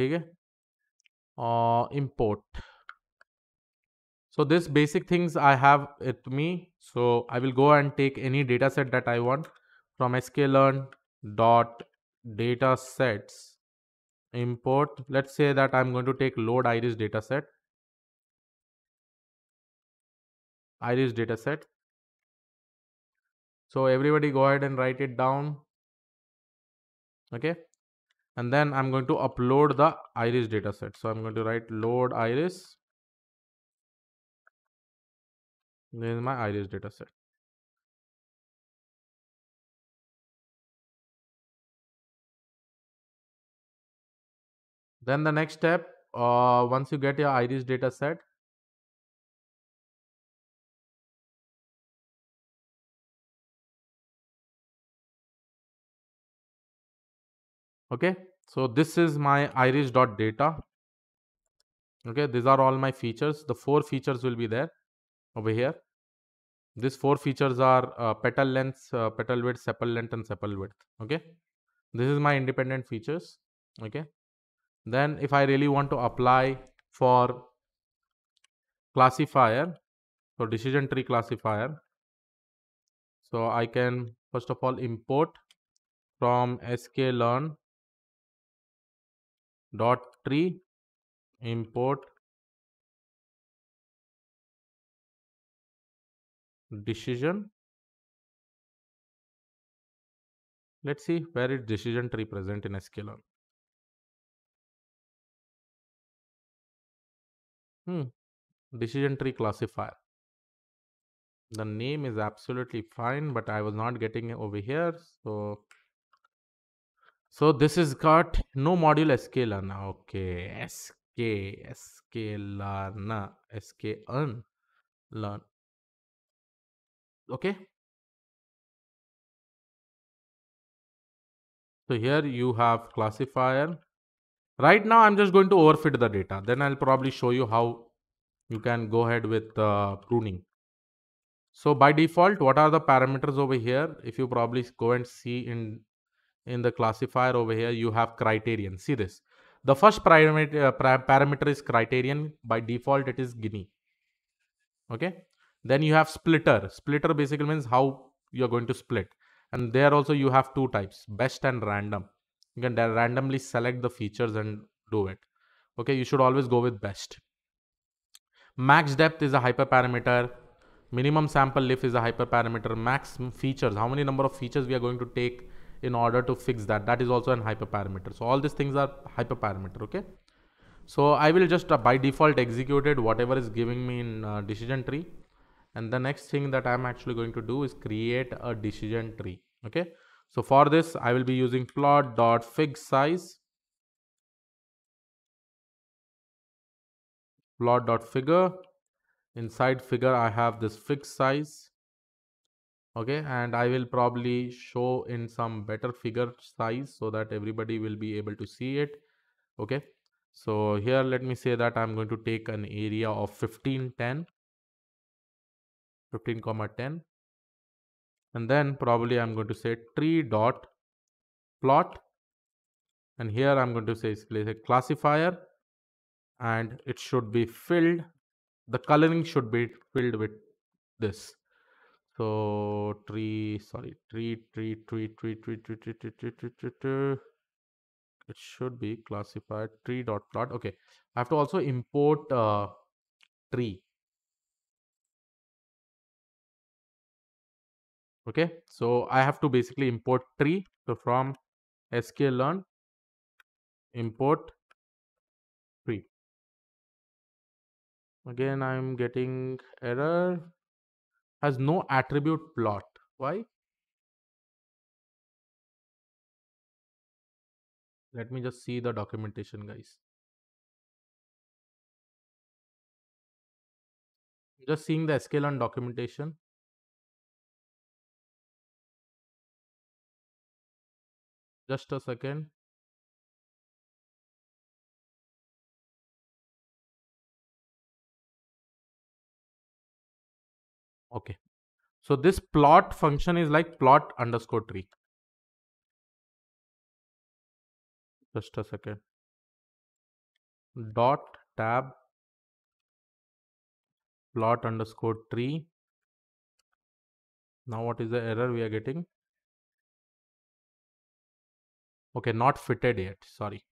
ठीक है uh, import so this basic things i have with me so i will go and take any dataset that i want from sklearn dot datasets import let's say that i'm going to take load iris dataset iris dataset so everybody go ahead and write it down okay and then i'm going to upload the iris dataset so i'm going to write load iris this is my iris dataset Then the next step, uh, once you get your iris data set, okay so this is my iris dot data okay these are all my features the four features will be there over here these four features are uh, petal length uh, petal width sepal length and sepal width okay this is my independent features okay then if I really want to apply for classifier so decision tree classifier so I can first of all import from sklearn dot tree import decision let's see where is decision tree present in sklearn Hmm. Decision tree classifier. The name is absolutely fine, but I was not getting over here. So, so this has got no module sklearn. Okay, sk learn. Okay. So here you have classifier Right now, I'm just going to overfit the data. Then I'll probably show you how you can go ahead with uh, pruning. So by default, what are the parameters over here? If you probably go and see in, in the classifier over here, you have criterion. See this. The first parameter, uh, parameter is criterion. By default, it is Guinea. Okay. Then you have splitter. Splitter basically means how you're going to split. And there also you have two types, best and random you can randomly select the features and do it okay you should always go with best max depth is a hyperparameter minimum sample lift is a hyperparameter max features how many number of features we are going to take in order to fix that that is also an hyperparameter so all these things are hyperparameter okay so i will just uh, by default executed whatever is giving me in uh, decision tree and the next thing that i'm actually going to do is create a decision tree okay so for this, I will be using plot dot fig size, plot dot figure. Inside figure, I have this fig size. Okay, and I will probably show in some better figure size so that everybody will be able to see it. Okay, so here let me say that I'm going to take an area of 15, 10, 15, comma 10 and then probably I'm going to say tree dot plot and here I'm going to say place a classifier and it should be filled the coloring should be filled with this so tree sorry tree tree tree tree tree tree tree tree tree tree tree tree it should be classified tree dot plot okay I have to also import uh, tree okay so i have to basically import tree so from sklearn import tree again i'm getting error has no attribute plot why let me just see the documentation guys just seeing the sklearn documentation just a second okay so this plot function is like plot underscore tree just a second dot tab plot underscore tree now what is the error we are getting okay not fitted yet sorry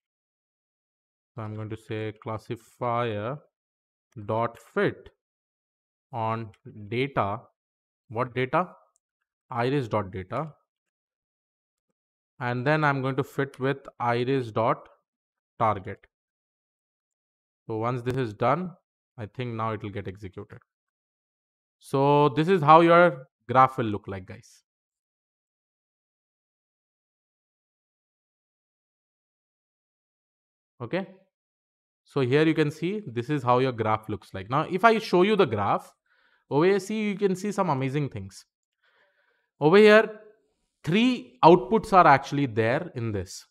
so i'm going to say classifier dot fit on data what data iris dot data and then i'm going to fit with iris dot target so once this is done i think now it will get executed so this is how your graph will look like guys okay so here you can see this is how your graph looks like now if i show you the graph over here see you can see some amazing things over here three outputs are actually there in this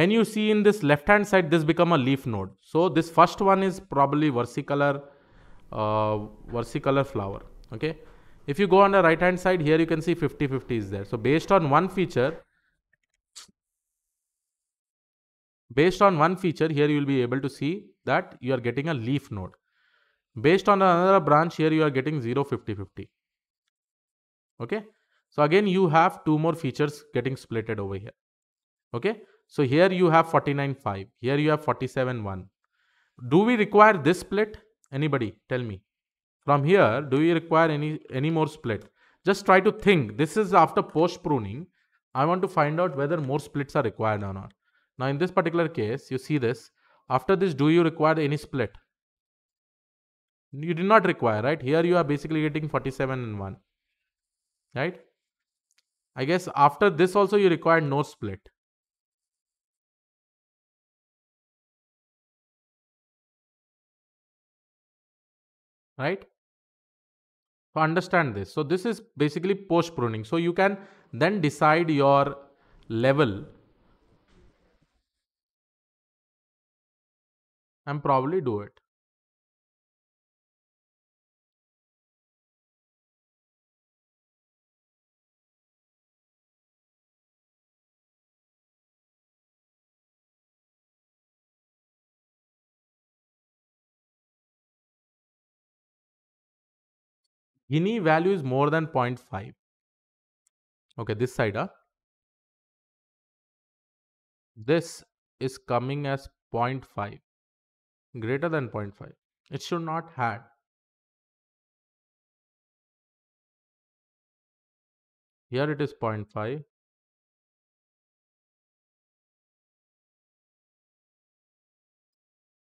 when you see in this left hand side this become a leaf node so this first one is probably versicolor uh, versicolor flower okay if you go on the right hand side here you can see 50 50 is there so based on one feature Based on one feature, here you will be able to see that you are getting a leaf node. Based on another branch, here you are getting 0, 50, 50. Okay. So again, you have two more features getting splitted over here. Okay. So here you have 49, 5. Here you have 47, 1. Do we require this split? Anybody tell me. From here, do we require any, any more split? Just try to think. This is after post pruning. I want to find out whether more splits are required or not. Now in this particular case, you see this. After this, do you require any split? You did not require, right? Here you are basically getting 47 and 1, right? I guess after this also you require no split. Right? So understand this. So this is basically post pruning. So you can then decide your level and probably do it. Guinea value is more than 0.5. Okay, this side, huh? this is coming as 0.5 greater than 0.5. It should not had. Here it is 0.5.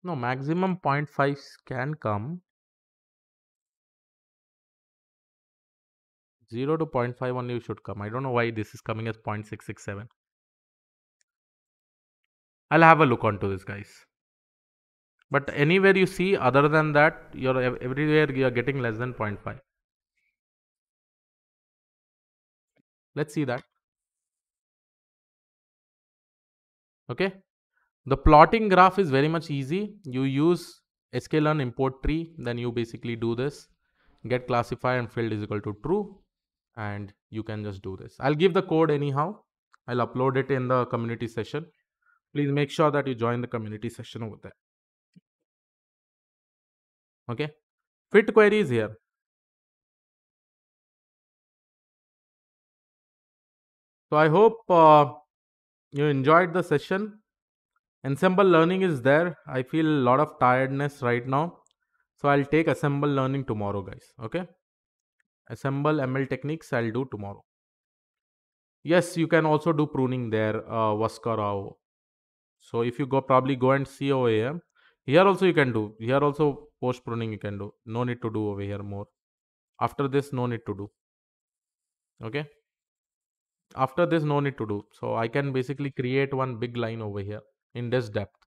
No, maximum 0.5 can come. 0 to 0.5 only should come. I don't know why this is coming as 0.667. I'll have a look onto this guys but anywhere you see other than that you're everywhere you're getting less than 0.5 let's see that okay the plotting graph is very much easy you use sklearn import tree then you basically do this get classifier and field is equal to true and you can just do this i'll give the code anyhow i'll upload it in the community session please make sure that you join the community session over there okay fit query is here so i hope uh, you enjoyed the session ensemble learning is there i feel a lot of tiredness right now so i'll take assemble learning tomorrow guys okay assemble ml techniques i'll do tomorrow yes you can also do pruning there uh, vaskarao so if you go probably go and see over here here also you can do here also post pruning you can do no need to do over here more after this no need to do okay after this no need to do so i can basically create one big line over here in this depth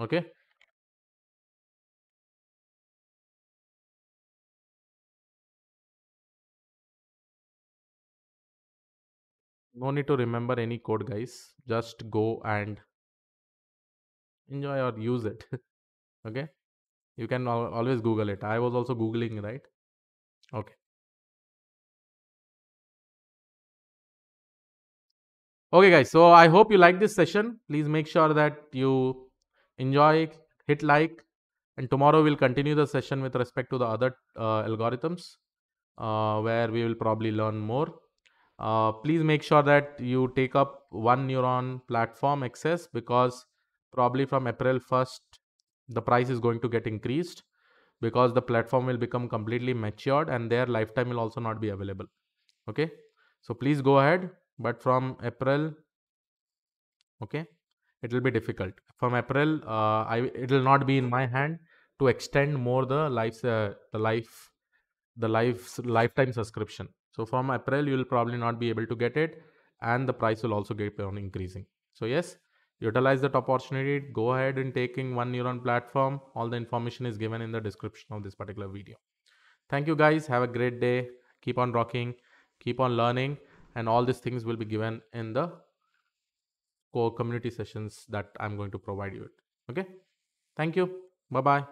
okay no need to remember any code guys just go and enjoy or use it okay you can always google it i was also googling right okay okay guys so i hope you like this session please make sure that you enjoy hit like and tomorrow we'll continue the session with respect to the other uh, algorithms uh, where we will probably learn more uh, please make sure that you take up one neuron platform access because probably from April 1st, the price is going to get increased because the platform will become completely matured and their lifetime will also not be available. Okay. So please go ahead. But from April, okay, it will be difficult. From April, uh, I it will not be in my hand to extend more the life uh, the life the life lifetime subscription. So from April, you will probably not be able to get it, and the price will also get on increasing. So yes, Utilize that opportunity. Go ahead and taking one neuron platform. All the information is given in the description of this particular video. Thank you guys. Have a great day. Keep on rocking. Keep on learning. And all these things will be given in the core community sessions that I'm going to provide you with. Okay. Thank you. Bye bye.